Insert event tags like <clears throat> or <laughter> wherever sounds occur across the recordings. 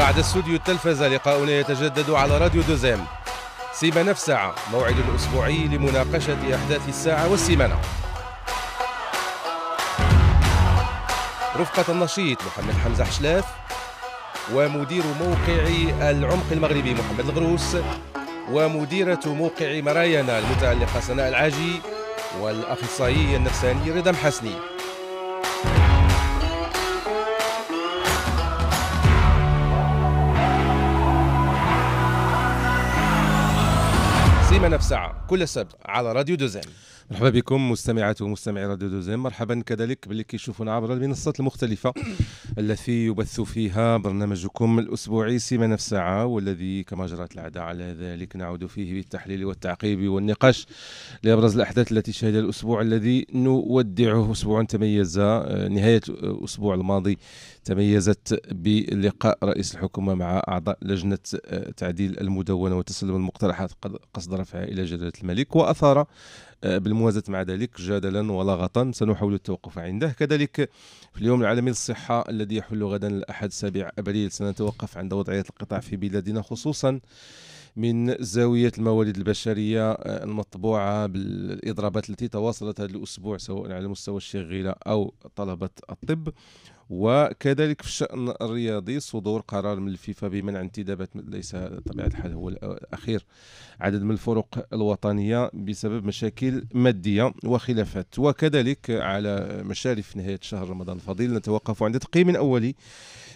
بعد استوديو التلفزة لقاؤنا يتجدد على راديو دوزيم سيمانة في ساعة موعد الأسبوعي لمناقشة أحداث الساعة والسيمانة رفقة النشيط محمد حمزة حشلاف ومدير موقع العمق المغربي محمد الغروس ومديرة موقع مرايانا المتألقة سناء العاجي والأخصائي النفساني رضا حسني ديما نفس ساعة كل سبت على راديو دوزان مرحبا بكم مستمعات ومستمعي راديو دوزان مرحبا كذلك باللي كيشوفونا عبر المنصات المختلفة <coughs> التي يبث فيها برنامجكم الأسبوعي سيما نفس ساعة والذي كما جرت العادة على ذلك نعود فيه بالتحليل والتعقيب والنقاش لأبرز الأحداث التي شهد الأسبوع الذي نودعه أسبوع تميز آه، نهاية آه، الأسبوع الماضي تميزت بلقاء رئيس الحكومة مع أعضاء لجنة آه، تعديل المدونة وتسلم المقترحات قصد رفعها إلى جلالة الملك وأثار آه، بالموازاة مع ذلك جدلا ولغطا سنحاول التوقف عنده كذلك في اليوم العالمي للصحة الذي يحل غدا الأحد 7 أبريل سنتوقف عند وضعية القطاع في بلادنا خصوصا من زاوية الموارد البشرية آه، المطبوعة بالإضرابات التي تواصلت هذا الأسبوع سواء على مستوى الشغيلة أو طلبة الطب وكذلك في الشأن الرياضي صدور قرار من الفيفا بمنع انتدابات ليس طبيعة الحال هو الأخير عدد من الفرق الوطنية بسبب مشاكل مادية وخلافات وكذلك على مشارف نهاية شهر رمضان الفضيل نتوقف عند تقييم أولي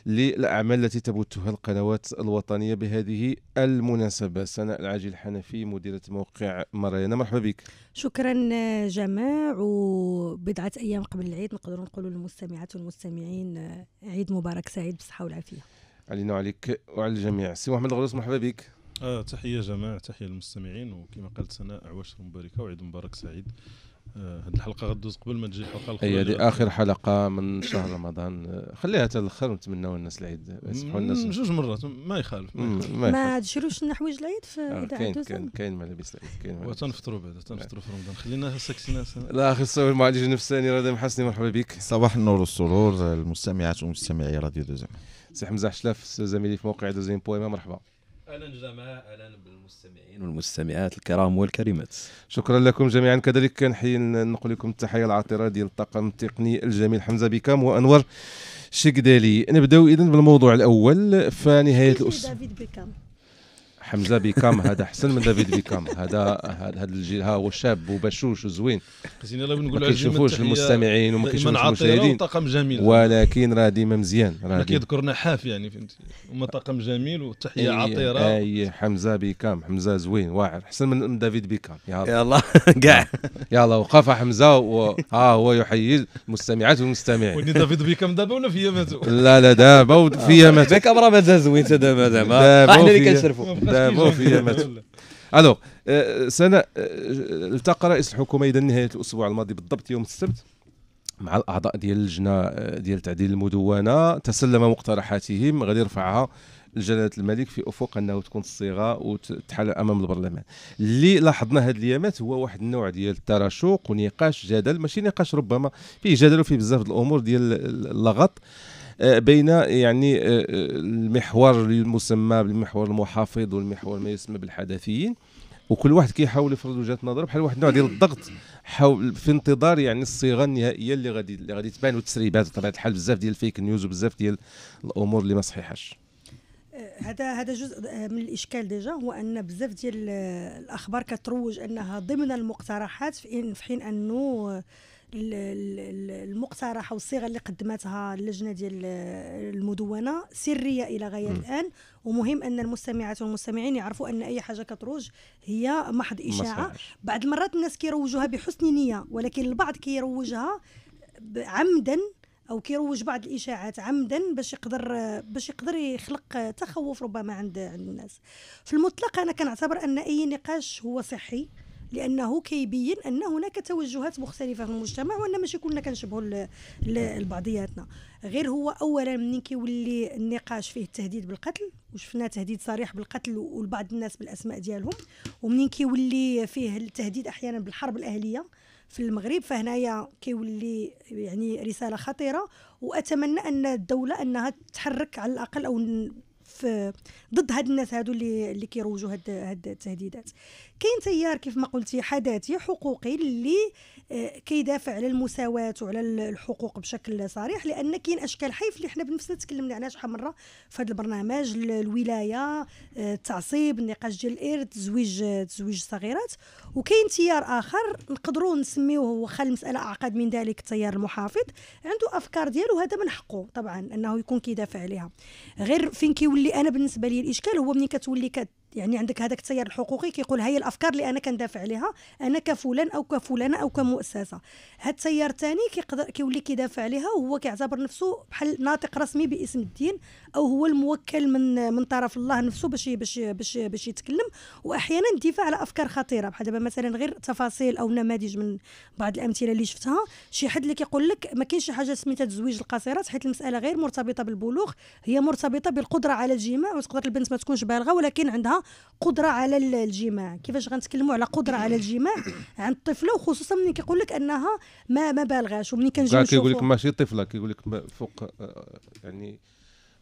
للأعمال التي تبثها القنوات الوطنية بهذه المناسبة سناء العاجل الحنفي مديرة موقع مريانا مرحبا بك شكرا جماع وبضعة أيام قبل العيد نقدر نقول للمستمعات والمستمعين عيد مبارك سعيد بالصحة والعافية علينا وعليك وعلى الجميع سي محمد الغروس مرحبا بك آه تحية جماع تحية للمستمعين وكما قالت سناء عواشر مباركة وعيد مبارك سعيد آه، هاد الحلقه غدوز قبل ما تجي الحلقه الاخرى هي هذه اخر حلقه من شهر رمضان آه، خليها حتى الاخر نتمناو الناس العيد يسمحوا الناس جوج مرات ما يخالف ما تشروش لنا حوايج العيد في آه، اذاعه كاين كاين كاين ملابس العيد كاين وتنفطروا بعدا تنفطروا في رمضان خلينا ساكتين لا اخي الصور معالج النفساني رضا محسني مرحبا بك صباح النور والسرور المستمعات ومستمعي راديو دوزيم سي حمزه حشلاف زميلي في موقع دوزيم بويما مرحبا اهلا جماعه اهلا بالمستمعين والمستمعات الكرام والكريمات شكرا لكم جميعا كذلك كنحيي نقول لكم التحيه العطره ديال الطاقم التقني الجميل حمزه بكام وانور شكدالي نبداو اذا بالموضوع الاول فنهايه الاسبوع حمزه بيكام هذا احسن من دافيد بيكام هذا هذا الجيل ها هو شاب وبشوش وزوين ما كيشوفوش المستمعين وما كيشوفوش المشاهدين طاقم جميل ولكن راه ديما مزيان راه كيذكرنا حاف يعني فهمتي هما طاقم جميل وتحيه عطيره اي حمزه بيكام حمزه زوين واعر احسن من دافيد بيكام يلا كاع يلا وقف حمزه ها هو يحيي المستمعات والمستمعين وني دافيد بيكام دابا ولا في ياماتو لا لا دابا في ياماتو بيكام راه مازال زوين دابا زعما احنا اللي كنشرفوا برافو في الوغ سناء التقى رئيس الحكومه اذا نهايه الاسبوع الماضي بالضبط يوم السبت مع الاعضاء ديال اللجنه آه، ديال تعديل المدونه تسلم مقترحاتهم غادي يرفعها لجلاله الملك في افق انه تكون الصيغه وتتحل امام البرلمان اللي لاحظنا هاد الايامات هو واحد النوع ديال التراشق ونقاش جدل ماشي نقاش ربما فيه جدل وفيه بزاف الامور ديال اللغط آه، بين يعني آه، آه، المحور المسمى بالمحور المحافظ والمحور ما يسمى بالحدثيين وكل واحد كيحاول يفرض وجهه نظره بحال واحد النوع ديال الضغط حول في انتظار يعني الصيغه النهائيه اللي غادي اللي غادي تبان والتسريبات بطبيعه الحال بزاف ديال الفيك نيوز وبزاف ديال الامور اللي ما صحيحاش هذا هذا جزء من الاشكال ديجا هو ان بزاف ديال الاخبار كتروج انها ضمن المقترحات في حين انه المقترحه والصيغه اللي قدمتها اللجنه ديال المدونه سريه الى غايه الان ومهم ان المستمعات والمستمعين يعرفوا ان اي حاجه كتروج هي محض اشاعه بعض المرات الناس كيروجوها بحسن نيه ولكن البعض كيروجها عمدا او كيروج بعض الاشاعات عمدا باش يقدر باش يقدر يخلق تخوف ربما عند الناس في المطلق انا كنعتبر ان اي نقاش هو صحي لانه كيبين ان هناك توجهات مختلفه في المجتمع وان ماشي كلنا كنشبهوا لبعضياتنا غير هو اولا منين كيولي النقاش فيه التهديد بالقتل وشفنا تهديد صريح بالقتل ولبعض الناس بالاسماء ديالهم ومنين كيولي فيه التهديد احيانا بالحرب الاهليه في المغرب فهنايا كيولي يعني رساله خطيره واتمنى ان الدوله انها تحرك على الاقل او ضد هاد الناس هادو اللي اللي كيروجوا هاد هاد التهديدات كاين تيار كيف ما قلتي حداتي حقوقي اللي كيدافع على المساواه وعلى الحقوق بشكل صريح لان كاين اشكال حيف اللي حنا بنفسنا تكلمنا عليها شحال مره في هذا البرنامج الولايه آه، التعصيب النقاش ديال الارث تزويج آه، تزويج الصغيرات وكاين تيار اخر نقدروا نسميوه واخا المساله اعقد من ذلك التيار المحافظ عنده افكار ديالو هذا من حقه طبعا انه يكون كيدافع عليها غير فين كيولي انا بالنسبه لي الاشكال هو ملي كتولي كت يعني عندك هذاك التيار الحقوقي كيقول هاي الافكار اللي انا كندافع عليها انا كفلان او كفلانه او كمؤسسه هذا التيار الثاني كيقدر كيولي كيدافع عليها وهو كيعتبر نفسه بحال ناطق رسمي باسم الدين او هو الموكل من من طرف الله نفسه باش باش باش باش يتكلم واحيانا الدفاع على افكار خطيره بحال دابا مثلا غير تفاصيل او نماذج من بعض الامثله اللي شفتها شي حد اللي كيقول لك ما كاينش حاجه سميتها تزويج القصيرات حيت المساله غير مرتبطه بالبلوغ هي مرتبطه بالقدره على الجماع وتقدر البنت ما تكونش بالغه ولكن عندها قدره على الجماع كيفاش غنتكلموا على قدره على الجماع <coughs> عند الطفله وخصوصا ملي كيقول لك انها ما ما بالغاش وملي كنجيو نشوفوا كيقول لك ماشي طفله كيقول لك فوق آه، يعني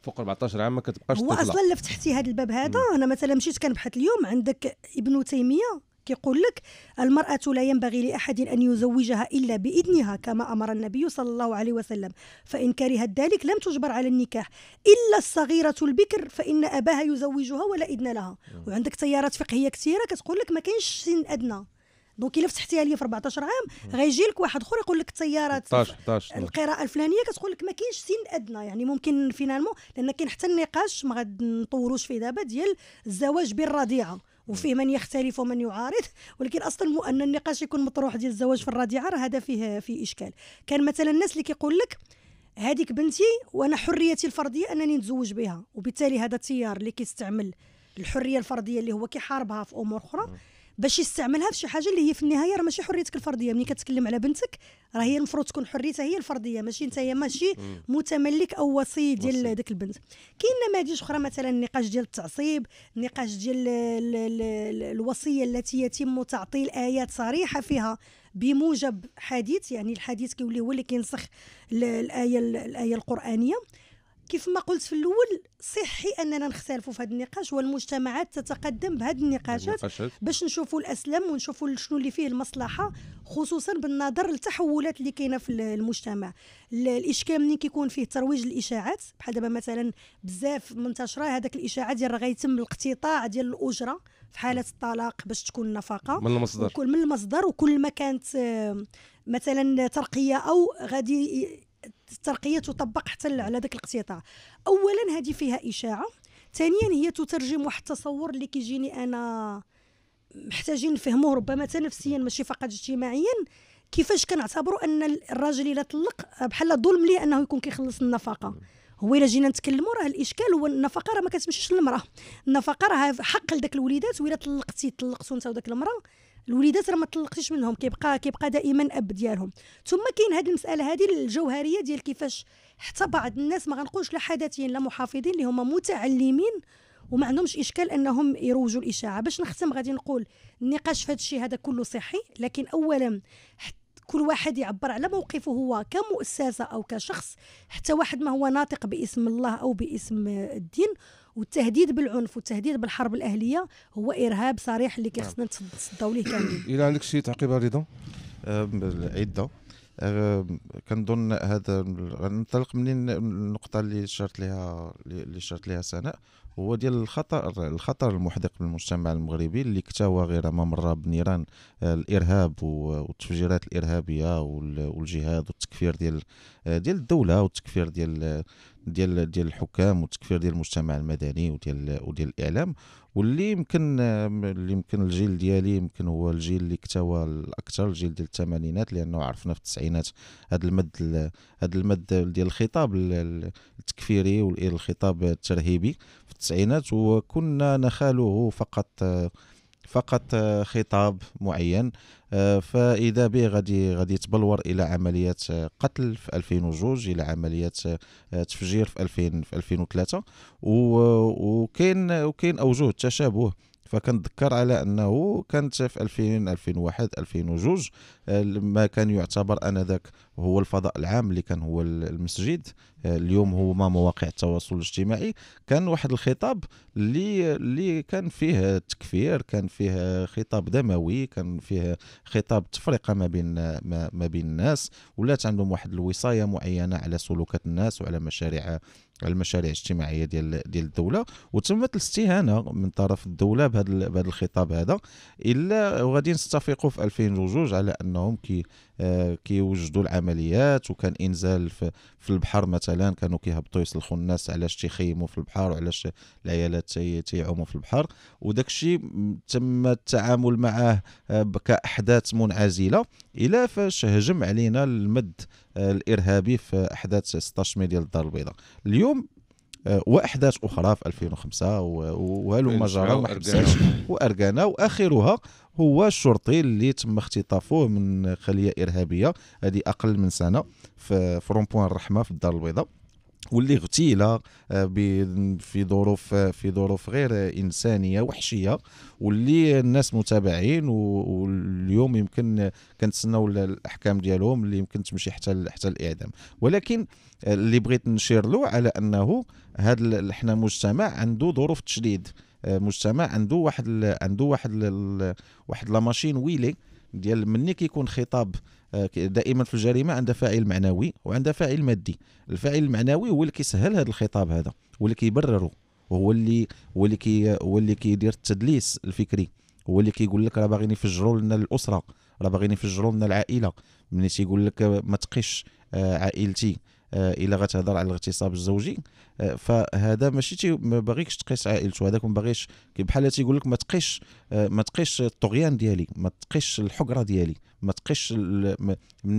فوق 14 عام ما كتبقاش طفله هو اصلا لفتحتي هذا الباب هذا انا مثلا مشيت كنبحث اليوم عندك ابن تيميه كيقول لك المرأة لا ينبغي لأحد أن يزوجها إلا بإذنها كما أمر النبي صلى الله عليه وسلم فإن كرهت ذلك لم تجبر على النكاح إلا الصغيرة البكر فإن أباها يزوجها ولا إذن لها وعندك تيارات فقهية كثيرة كتقول لك ما كاينش سن أدنى دونك الا فتحتيها ليا في 14 عام غيجي لك واحد اخر يقول لك التيارات القراءه الفلانيه كتقول لك ما كاينش سن ادنى يعني ممكن فينالمون لان كاين حتى النقاش ما نطولوش فيه دابا ديال الزواج بالرضيعه وفيه من يختلف ومن يعارض ولكن اصلا ان النقاش يكون مطروح ديال الزواج في الرضيعه راه هذا فيه في اشكال كان مثلا الناس اللي كيقول لك هذيك بنتي وانا حريتي الفرديه انني نتزوج بها وبالتالي هذا التيار اللي كيستعمل الحريه الفرديه اللي هو كيحاربها في امور اخرى باش يستعملها في شي حاجه اللي هي في النهايه راه ماشي حريتك الفرديه ملي كتكلم على بنتك راه هي المفروض تكون حريتها هي الفرديه ماشي انت هي ماشي متملك او وصي ديال ديك البنت كاين نماذج اخرى مثلا النقاش ديال التعصيب النقاش ديال الوصيه التي يتم تعطيل ايات صريحه فيها بموجب حديث يعني الحديث كيولي هو اللي كينسخ الايه الايه القرانيه كيف ما قلت في الاول صحي اننا نختلفوا في هذا النقاش والمجتمعات تتقدم بهذه النقاشات باش نشوفوا الاسلم ونشوفوا شنو اللي فيه المصلحه خصوصا بالنظر للتحولات اللي كاينه في المجتمع الاشكال منين كيكون فيه ترويج الاشاعات بحال دابا مثلا بزاف منتشره هذاك الاشاعه ديال راه غيتم الاقتطاع ديال الاجره في حاله الطلاق باش تكون نفقه من المصدر وكل من المصدر وكل ما كانت آه، مثلا ترقيه او غادي الترقيه تطبق حتى على ذاك الاقتطاع اولا هذه فيها اشاعه ثانيا هي تترجم واحد التصور اللي كيجيني انا محتاجين نفهموه ربما حتى نفسيا ماشي فقط اجتماعيا كيفاش كنعتبروا ان الراجل الا طلق بحال ظلم ليه انه يكون كيخلص النفقه هو الا جينا نتكلموا راه الاشكال هو النفقه راه ما كتمشيش للمراه النفقه راه حق لذاك الوليدات الا طلقتي طلقتو انت وداك المراه الوليدات راه ما طلقتيش منهم كيبقى كيبقى دائما اب ديالهم ثم كاين هذه المساله هذه الجوهريه ديال كيفاش حتى بعض الناس ما غنقولش لا حدثيين لا محافظين اللي هما متعلمين وما عندهمش اشكال انهم يروجوا الاشاعه باش نختم غادي نقول النقاش في هذا الشيء هذا كله صحي لكن اولا كل واحد يعبر على موقفه هو كمؤسسه او كشخص حتى واحد ما هو ناطق باسم الله او باسم الدين والتهديد بالعنف والتهديد بالحرب الاهليه هو ارهاب صريح اللي نعم. كيخصنا نتصداو ليه كاملين <clears throat> الى عندك شي تعقيب رضا أه، عده أه كنظن هذا ننطلق منين النقطه اللي شرت لها اللي شرت لها سناء هو ديال الخطر الخطر المحدق بالمجتمع المغربي اللي اكتوى غير ما مر بنيران أه، الارهاب والتفجيرات الارهابيه والجهاد والتكفير ديال ديال الدوله والتكفير ديال ديال ديال الحكام والتكفير ديال المجتمع المدني وديال وديال الاعلام واللي يمكن اللي يمكن الجيل ديالي يمكن هو الجيل اللي اكتوى الاكثر الجيل ديال الثمانينات لانه عرفنا في التسعينات هذا المد هذا المد ديال الخطاب التكفيري والخطاب الترهيبي في التسعينات وكنا نخاله فقط فقط آه، خطاب معين آه، فاذا به غادي غادي يتبلور الى عمليه آه، قتل في 2002 الى عمليه تفجير في 2000 في 2003 وكاين وكاين اوجه التشابه فكنتذكر على انه كانت في 2000 2001 2002 ما كان يعتبر انذاك هو الفضاء العام اللي كان هو المسجد آه، اليوم هما مواقع التواصل الاجتماعي كان واحد الخطاب اللي اللي كان فيه التكفير كان فيه خطاب دموي كان فيه خطاب تفرقه ما بين ما بين الناس ولات عندهم واحد الوصايه معينه على سلوكات الناس وعلى مشاريع المشاريع الاجتماعيه ديال ديال الدوله وتمت الاستهانه من طرف الدوله بهذا بهذا الخطاب هذا الا وغادي نستفيقوا في 2002 على انهم كي آه، كيوجدوا العمليات وكان انزال في البحر مثلا كانوا كيهبطوا يسلخوا الناس علاش تيخيموا في البحر وعلاش العيالات تيعوموا في البحر وداك الشيء تم التعامل معه آه، كاحداث منعزله الى فاش هجم علينا المد آه، الارهابي في احداث 16 مايو ديال الدار البيضاء اليوم واحداث اخرى في 2005 ما جرى واركانا واخرها هو الشرطي اللي تم اختطافه من خليه ارهابيه هذه اقل من سنه في رونبوان الرحمه في الدار البيضاء واللي اغتيل آه، في ظروف آه، في ظروف غير انسانيه وحشيه واللي الناس متابعين واليوم يمكن كنتسناو الاحكام ديالهم اللي يمكن تمشي حتى حتى الاعدام ولكن اللي بغيت نشير له على انه هذا حنا مجتمع عنده ظروف تشديد آه، مجتمع عنده واحد عنده واحد واحد لا ماشين ويلي ديال مني كيكون خطاب آه، دائما في الجريمه عندها فاعل معنوي وعندها فاعل مادي الفاعل المعنوي هو اللي كيسهل هذا الخطاب هذا هو اللي كيبرره هو اللي هو اللي كي هو اللي كيدير التدليس الفكري هو اللي كيقول لك راه باغيين يفجروا لنا الاسره راه باغيين يفجروا لنا العائله ملي تيقول لك ما تقيش آه، عائلتي آه، الا غتهضر على الاغتصاب الزوجي آه، فهذا ماشي ما باغيكش تقيس عائلته هذاك ما باغيش بحال تيقول لك ما تقيش آه، ما تقيش الطغيان ديالي ما تقيش الحقره ديالي ما تقيش مني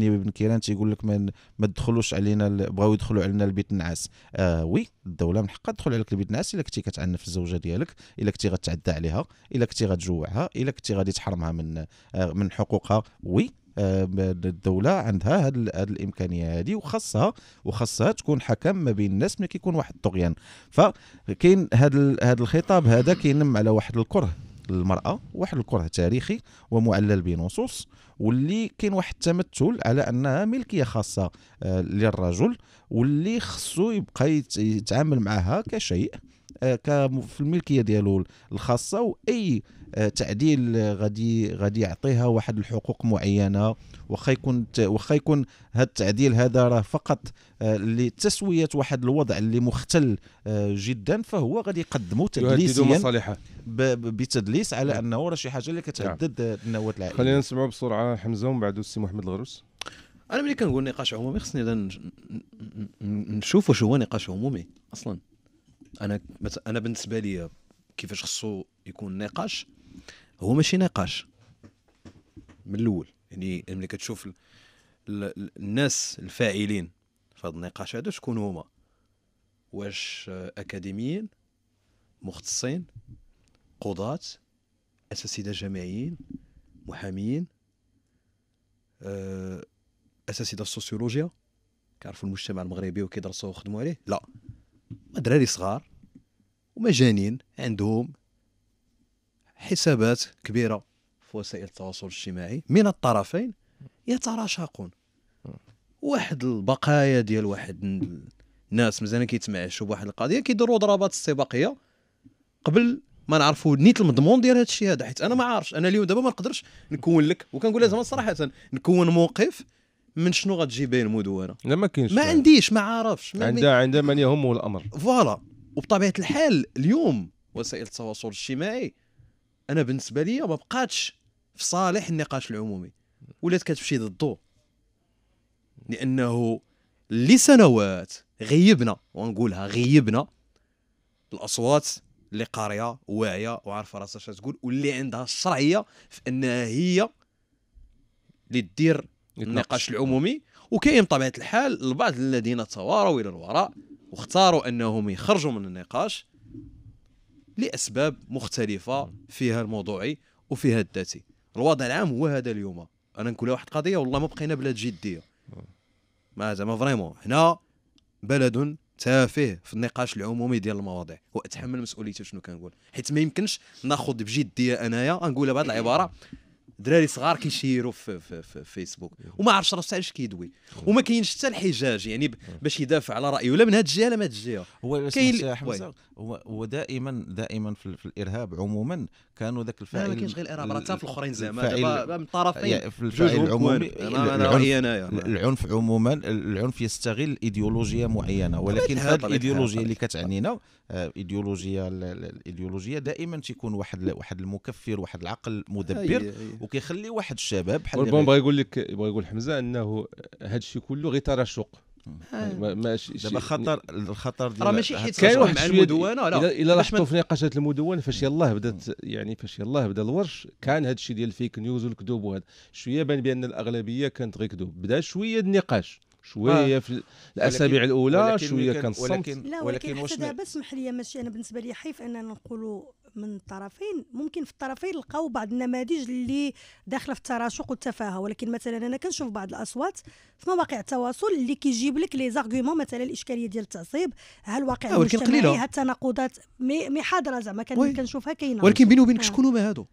ابن كيران تيقول لك ما تدخلوش علينا بغاو يدخلوا علينا البيت النعاس آه وي الدوله من حقها تدخل عليك البيت النعاس الا كنتي كتعنف الزوجه ديالك الا كنتي غتعدى عليها الا كنتي غتجوعها الا كنتي غادي تحرمها من آه من حقوقها وي الدوله عندها هذه الامكانيه هذه وخاصها وخاصها تكون حكم ما بين الناس ملي كيكون واحد الطغيان فكاين هذا هذا الخطاب هذا كينم على واحد الكره للمراه واحد الكره تاريخي ومعلل بنصوص واللي كاين واحد التمثل على انها ملكيه خاصه آه، للرجل واللي خصو يبقى يتعامل معها كشيء آه، في الملكيه ديالو الخاصه واي آه، تعديل غادي غادي يعطيها واحد الحقوق معينه واخا يكون واخا يكون هذا التعديل هذا راه فقط آه، لتسويه واحد الوضع اللي مختل جدا فهو غادي يقدمه تدليسيا بتدليس على نعم. انه راه شي حاجه اللي كتهدد النواه العائليه خلينا نسمعوا بسرعه حمزه ومن بعد السي محمد الغروس انا ملي كنقول نقاش عمومي خصني نشوفوا شو هو نقاش عمومي اصلا انا انا بالنسبه لي كيفاش خصو يكون نقاش هو ماشي نقاش من الاول يعني ملي كتشوف ال ال الناس الفاعلين في هذا النقاش هذا شكون هما واش اكاديميين مختصين قضاة اساتذه جامعيين محاميين آه، اساتذه السوسيولوجيا كيعرفوا المجتمع المغربي وكيدرسوه وخدموا عليه لا دراري صغار ومجانين عندهم حسابات كبيره في وسائل التواصل الاجتماعي من الطرفين يتراشقون واحد البقايا ديال واحد الناس مزال كيتمعشوا بواحد القضيه كيديروا ضربات استباقيه قبل ما نعرفوا نيت المضمون ديال هذا الشيء هذا حيت انا ما عارفش انا اليوم دابا ما نقدرش نكون لك وكنقول لها زعما صراحه نكون موقف من شنو غتجي به المدونه لا ما كاينش ما عنديش ما عارفش ما عندها عندها من يهمه الامر فوالا وبطبيعه الحال اليوم وسائل التواصل الاجتماعي انا بالنسبه لي ما بقاتش في صالح النقاش العمومي ولات كتمشي ضده لانه لسنوات غيبنا ونقولها غيبنا الاصوات اللي قاريه واعيه وعارفه راسها شنو تقول واللي عندها الشرعيه في انها هي اللي دير النقاش العمومي وكاين بطبيعه الحال البعض الذين تواروا الى الوراء واختاروا انهم يخرجوا من النقاش لاسباب مختلفه فيها الموضوعي وفيها الذاتي الوضع العام هو هذا اليوم انا نقول واحد القضيه والله ما بقينا بلاد جديه ما زعما فريمون هنا بلد تافه في النقاش العمومي ديال المواضيع واتحمل مسؤوليتي شنو كنقول حيت ما يمكنش ناخذ بجديه انايا نقول بهذه العباره دراري صغار كيشيروا في, في, في فيسبوك وما عرفش راسو علاش كيدوي وما كاينش حتى الحجاج يعني باش يدافع على رايه لا من هذه الجهه لا من هذه الجهه هو كاين هو دائما دائما في, في الارهاب عموما كانوا ذاك الفاعل ما كاينش غير الارهاب راه في الاخرين زعما من طرفين في الفاعل العمومي انا العنف عموما العنف يستغل ايديولوجيه معينه ولكن هذه الايديولوجيه اللي كتعنينا آه، ايديولوجيا الايديولوجيه دائما تيكون واحد واحد المكفر واحد العقل مدبر كيخلي واحد الشباب بحال والبون بغى يقول لك بغى يقول حمزه انه هذا الشيء كله غير ترشق آه. ماشي دابا خطر الخطر ديال راه ماشي حيت كاين واحد المدونه لا الا لاحظتوا في نقاشات المدونه فاش يلاه بدات يعني فاش يلاه بدا الورش كان هذا الشيء ديال الفيك نيوز والكذوب وهذا شويه بان بان الاغلبيه كانت غير كذوب بدا شويه النقاش شويه آه. في الاسابيع الاولى شويه كان الصمت ولكن ولكن, ولكن حتى دابا اسمح لي ماشي انا بالنسبه لي حيف اننا نقولوا من الطرفين ممكن في الطرفين لقاو بعض النماذج اللي داخله في التراشق والتفاهه ولكن مثلا انا كنشوف بعض الاصوات في مواقع التواصل اللي كيجيب لك لي زارغومون مثلا الاشكاليه ديال التعصيب ها الواقع آه، المجتمعي ها التناقضات مي حاضره زعما كنشوفها كاينه ولكن بيني وبينك آه. شكون هما هادو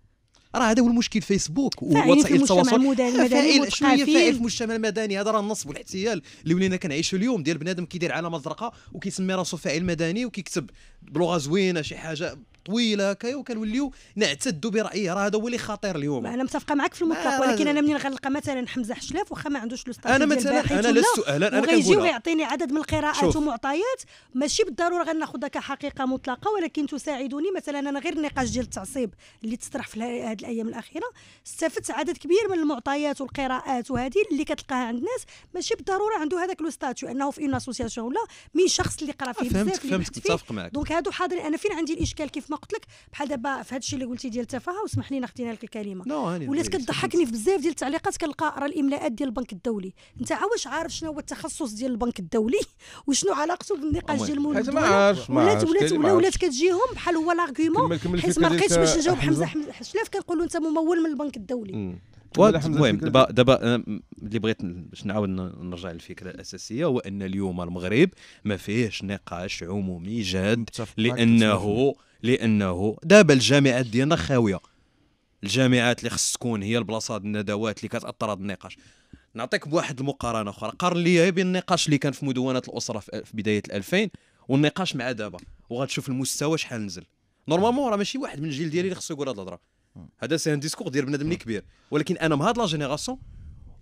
راه هذا هو المشكل فيسبوك ووسائل التواصل فاعل شنو هي فاعل في المجتمع المدني هذا راه النصب والاحتيال اللي ولينا كنعيشوا اليوم ديال بنادم كيدير علامه زرقاء وكيسمي راسو فاعل مدني وكيكتب بلغه زوينه شي حاجه طويله هكايا وكنوليو نعتدوا برايه راه هذا هو اللي خطير اليوم انا متفقه معك في المطلق ولكن انا منين غنلقى مثلا حمزه حشلاف واخا ما عندوش لو انا مثلا انا لست اهلا انا غيجي ويعطيني عدد من القراءات ومعطيات ماشي بالضروره غناخذها كحقيقه مطلقه ولكن تساعدني مثلا انا غير النقاش ديال التعصيب اللي تطرح في هذه الايام الاخيره استفدت عدد كبير من المعطيات والقراءات وهذه اللي كتلقاها عند الناس ماشي بالضروره عنده هذاك لو ستاتيو انه في اون اسوسياسيون ولا من شخص اللي قرا فيه آه، بزاف فهمتك فهمتك متفق معك دونك هادو حاضرين انا فين عندي الاشكال كيف ما قلت لك بحال دابا في هذا الشيء اللي قلتي ديال التفاهه وسمح لينا خدينا لك الكلمه no, ولات كضحكني في بزاف ديال التعليقات كنلقى راه الاملاءات ديال البنك الدولي انت واش عارف شنو هو التخصص ديال البنك الدولي <laughs> وشنو علاقته بالنقاش ديال المولد ولات ولات ولات, ولات كتجيهم بحال هو لارغيومون حيت ما لقيتش باش نجاوب حمزه شلاف كنقولوا انت ممول من البنك الدولي المهم دابا دابا اللي بغيت باش نعاود نرجع للفكره الاساسيه هو ان اليوم المغرب ما فيهش نقاش عمومي جاد لانه لانه دابا الجامعات ديالنا خاويه الجامعات اللي خص تكون هي البلاصه الندوات اللي كتاثر هذا النقاش نعطيك بواحد المقارنه اخرى قارن لي بين النقاش اللي كان في مدونه الاسره في بدايه 2000 والنقاش مع دابا وغتشوف المستوى شحال نزل نورمالمون راه ماشي واحد من الجيل ديالي اللي خصو يقول هذه الهضره هذا سي ان ديسكور ديال بنادم اللي كبير ولكن انا من هاد لا جينيراسيون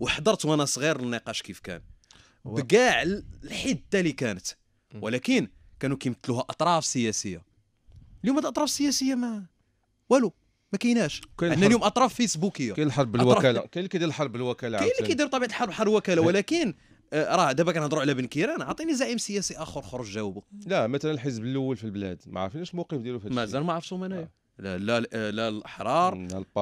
وحضرت وانا صغير النقاش كيف كان بكاع الحده اللي كانت ولكن كانوا كيمثلوها اطراف سياسيه اليوم الاطراف السياسيه ما والو ما كايناش عندنا اليوم اطراف فيسبوكيه كاين الحرب بالوكاله كاين اللي كيدير الحرب بالوكاله كاين اللي كيدير طبيعه الحرب حرب وكاله إيه. ولكن آه، راه دابا كنهضروا على بن كيران عطيني زعيم سياسي اخر خرج جاوبه لا مثلا الحزب الاول في البلاد ما عارفينش الموقف ديالو في هذا مازال ما عرفتهم انايا آه. لا لا الاحرار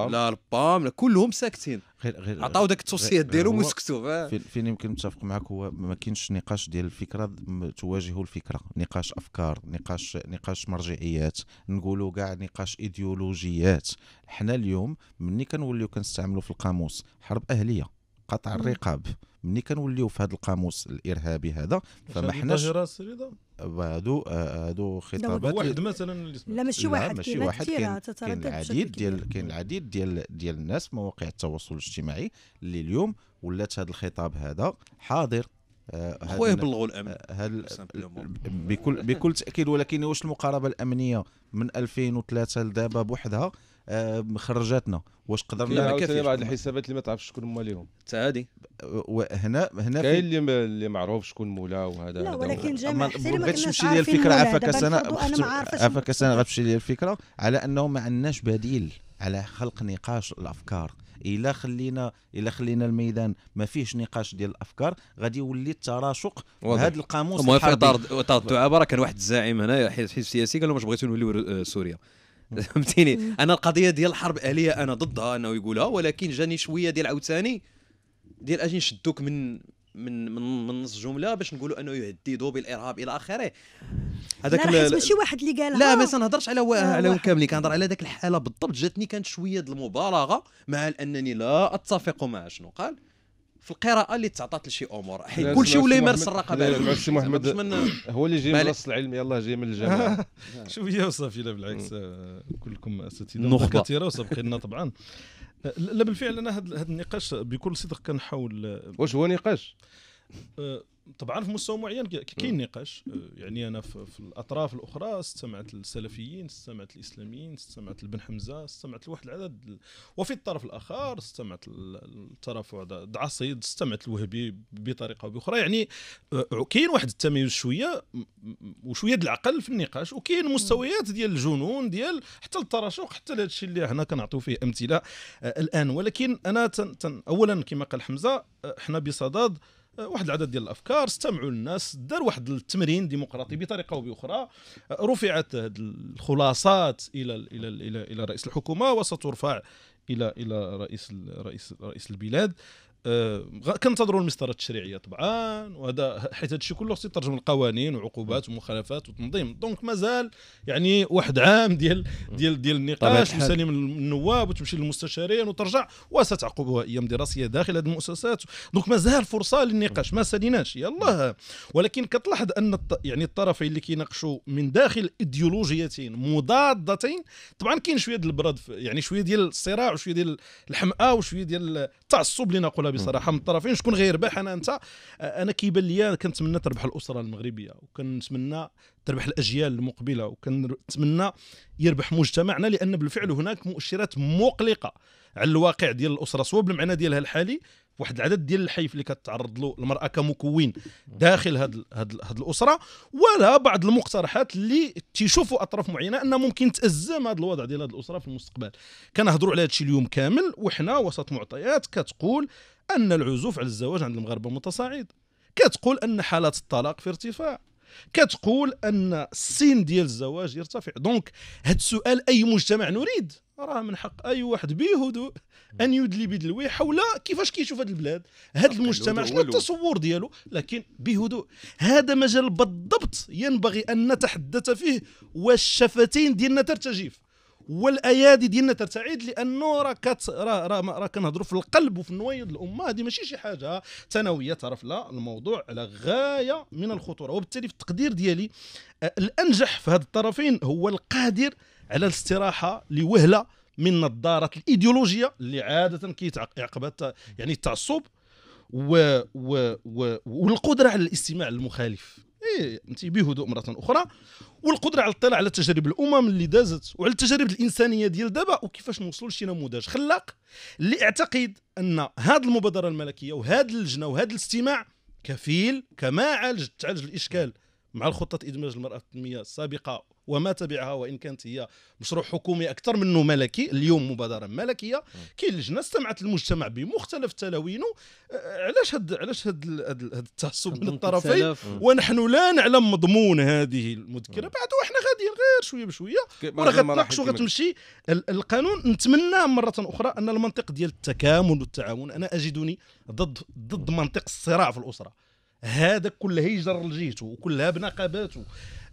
لا البام لا كلهم ساكتين غير غير عطاو داك التوصيات ديالهم وسكتوا فين يمكن نتفق معك هو ما كاينش نقاش ديال الفكره تواجه الفكره نقاش افكار نقاش نقاش مرجعيات نقولوا كاع نقاش ايديولوجيات حنا اليوم ملي كنوليو كنستعملوا في القاموس حرب اهليه قطع الرقاب ملي كنوليو في هذا القاموس الارهابي هذا فما حناش هادو آه، هادو خطابات واحد مثلا اللي لا ماشي واحد ماشي واحد كاين العديد ديال كاين العديد ديال ديال الناس مواقع التواصل الاجتماعي اللي اليوم ولات هذا الخطاب هذا حاضر آه، خويا بلغوا الامن آه، بكل بكل تاكيد ولكن واش المقاربه الامنيه من 2003 لدابا بوحدها آه، خرجاتنا واش قدرنا نكفي بعض الحسابات اللي ما تعرفش شكون مواليهم تعادي هنا هنا كاين اللي اللي معروف شكون مولا وهذا لا ولكن جماعه ما بغيتش تمشي لي الفكره عفاك انا عافاك انا غتمشي الفكره على انه ما عندناش بديل على خلق نقاش الافكار الا خلينا الا خلينا الميدان ما فيهش نقاش ديال الافكار غادي يولي التراشق هذا القاموس موافق طرد الدعابه راه كان واحد الزعيم هنا حزب سياسي قال لهم واش بغيتو نوليو آه، سوريا <laughs> فهمتيني انا القضيه ديال الحرب الاهليه انا ضدها انه يقولها ولكن جاني شويه ديال عاوتاني ديال اجي نشدوك من من من من نص جمله باش نقولوا انه يهددوا بالارهاب الى اخره هذاك لا ماشي واحد اللي قالها لا ما آه. تنهضرش على آه، على كاملين كنهضر على ذاك الحاله بالضبط جاتني كانت شويه المبالغه مع انني لا اتفق مع شنو قال في القراءه اللي تعطات لشي امور حيت كلشي ولا يمارس الرقابه على محمد هو اللي جاي من العلم يلاه جاي من الجامعه <laughs> شويه وصافي لا بالعكس آه، كلكم اساتذه كثيره وسابقينا طبعا آه، لا بالفعل انا هذا النقاش بكل صدق كنحاول آه، واش هو نقاش طبعا في مستوى معين كاين نقاش آه، يعني انا في الاطراف الاخرى استمعت للسلفيين استمعت للاسلاميين استمعت لبن حمزه استمعت لواحد العدد وفي الطرف الاخر استمعت للترافع دعصيد استمعت الوهبي بطريقه او باخرى يعني آه، كاين واحد التمييز شويه وشويه العقل في النقاش وكاين مستويات ديال الجنون ديال حتى التراشق حتى لهذا الشيء اللي حنا كنعطيو فيه امثله آه، الان ولكن انا تن تن اولا كما قال حمزه حنا بصدد واحد العدد ديال الافكار استمعوا للناس دار واحد التمرين ديمقراطي بطريقه او باخرى رفعت الخلاصات الى الى الى, إلى رئيس الحكومه وسترفع الى الى رئيس رئيس رئيس البلاد آه، كنتظروا المسطره التشريعيه طبعا وهذا حيت هذا الشيء كله خصو يترجم القوانين وعقوبات ومخالفات وتنظيم دونك مازال يعني واحد عام ديال ديال ديال النقاش من النواب وتمشي للمستشارين وترجع وستعقبها ايام دراسيه داخل هذه المؤسسات دونك مازال فرصه للنقاش ما ساليناش يلاه ولكن كتلاحظ ان يعني الطرفين اللي كيناقشوا من داخل ايديولوجيتين مضادتين طبعا كاين شويه ديال البرد يعني شويه ديال الصراع وشويه ديال الحمقى وشويه ديال التعصب اللي نقولها بصراحه من الطرفين شكون غيربح انا انت انا كيبان ليا كنتمنى تربح الاسره المغربيه وكنتمنى تربح الاجيال المقبله وكنتمنى يربح مجتمعنا لان بالفعل هناك مؤشرات مقلقه على الواقع ديال الاسره سواء بالمعنى ديالها الحالي واحد العدد ديال الحيف اللي كتعرض له المراه كمكون داخل هاد هاد, هاد الاسره ولا بعض المقترحات اللي تيشوفوا اطراف معينه ان ممكن تازم هذا الوضع ديال هاد الاسره في المستقبل كنهضروا على هادشي اليوم كامل وحنا وسط معطيات كتقول ان العزوف على الزواج عند المغاربه متصاعد كتقول ان حالات الطلاق في ارتفاع كتقول ان السن ديال الزواج يرتفع دونك هاد السؤال اي مجتمع نريد راه من حق اي واحد بهدوء ان يدلي بدلوي حول كيفاش كيشوف هذه البلاد هذا المجتمع شنو التصور ديالو لكن بهدوء هذا مجال بالضبط ينبغي ان نتحدث فيه والشفتين ديالنا ترتجف والايادي ديالنا ترتعد لانه راه كت... راه راه را كنهضروا في القلب وفي نوايا الامه هذه ماشي شي حاجه ثانويه طرف لا الموضوع على غايه من الخطوره وبالتالي في التقدير ديالي آه، الانجح في هذا الطرفين هو القادر على الاستراحه لوهله من نظاره الايديولوجيه اللي عاده كيتعقبها يعني التعصب و... و... و... والقدره على الاستماع للمخالف إيه بهدوء مره اخرى والقدره على الاطلاع على تجارب الامم اللي دازت وعلى التجارب الانسانيه ديال دابا وكيفاش نوصلوا لشي نموذج خلاق اللي اعتقد ان هذه المبادره الملكيه وهذه اللجنه وهذا الاستماع كفيل كما عالج تعالج الاشكال مع الخطة إدماج المرأة التنمية السابقة وما تبعها وإن كانت هي مشروع حكومي أكثر منه ملكي اليوم مبادرة ملكية كاين لجنة استمعت المجتمع بمختلف تلاوينه أه، علاش هاد علاش هاد, هاد, التعصب من الطرفين ونحن لا نعلم مضمون هذه المذكرة بعد وحنا غاديين غير شوية بشوية وراه غتناقش وغتمشي القانون نتمنى مرة أخرى أن المنطق ديال التكامل والتعاون أنا أجدني ضد ضد منطق الصراع في الأسرة هذا كلها يجر لجهته وكلها بنقاباته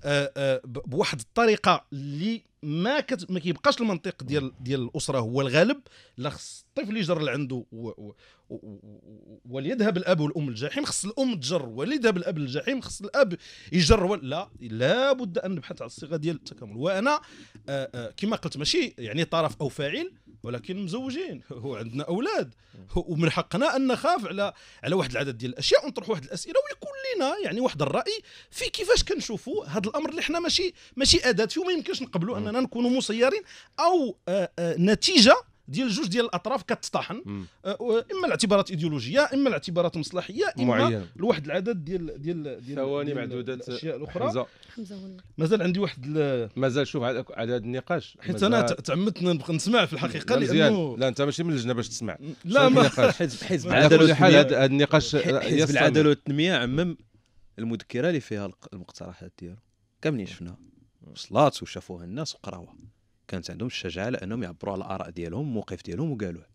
آه، آه، بواحد الطريقه اللي ما كت... ما كيبقاش المنطق ديال ديال الاسره هو الغالب لا خص الطفل يجر لعنده و... و... و... وليذهب الاب والام للجحيم خص الام تجر وليذهب الاب للجحيم خص الاب يجر ولا لا لابد ان نبحث على الصيغه ديال التكامل وانا آه، كما قلت ماشي يعني طرف او فاعل ولكن مزوجين <laughs> وعندنا اولاد ومن حقنا ان نخاف على على واحد العدد ديال الاشياء ونطرح واحد الاسئله ويكون لنا يعني واحد الراي في كيفاش كنشوفوا هذا الامر اللي حنا ماشي ماشي اداه فيه وما يمكنش نقبلوا اننا نكونوا مسيرين او آآ آه، آآ آه، نتيجه ديال جوج ديال الاطراف كتطاحن آه، اما الاعتبارات ايديولوجيه اما الاعتبارات مصلحيه اما معين. لواحد العدد ديال ديال ديال ثواني معدودات الاشياء الاخرى حمزه مازال عندي واحد مازال شوف على هذا النقاش حيت انا تعمدت نبقى نسمع في الحقيقه لانه لا انت ماشي من اللجنه باش تسمع لا ما حيت حزب العداله هذا النقاش حزب العداله والتنميه عمم المذكره اللي فيها المقترحات ديالو كاملين شفناها وصلات وشافوها الناس وقراوها كانت عندهم الشجاعه لانهم يعبروا على الاراء ديالهم الموقف ديالهم وقالوه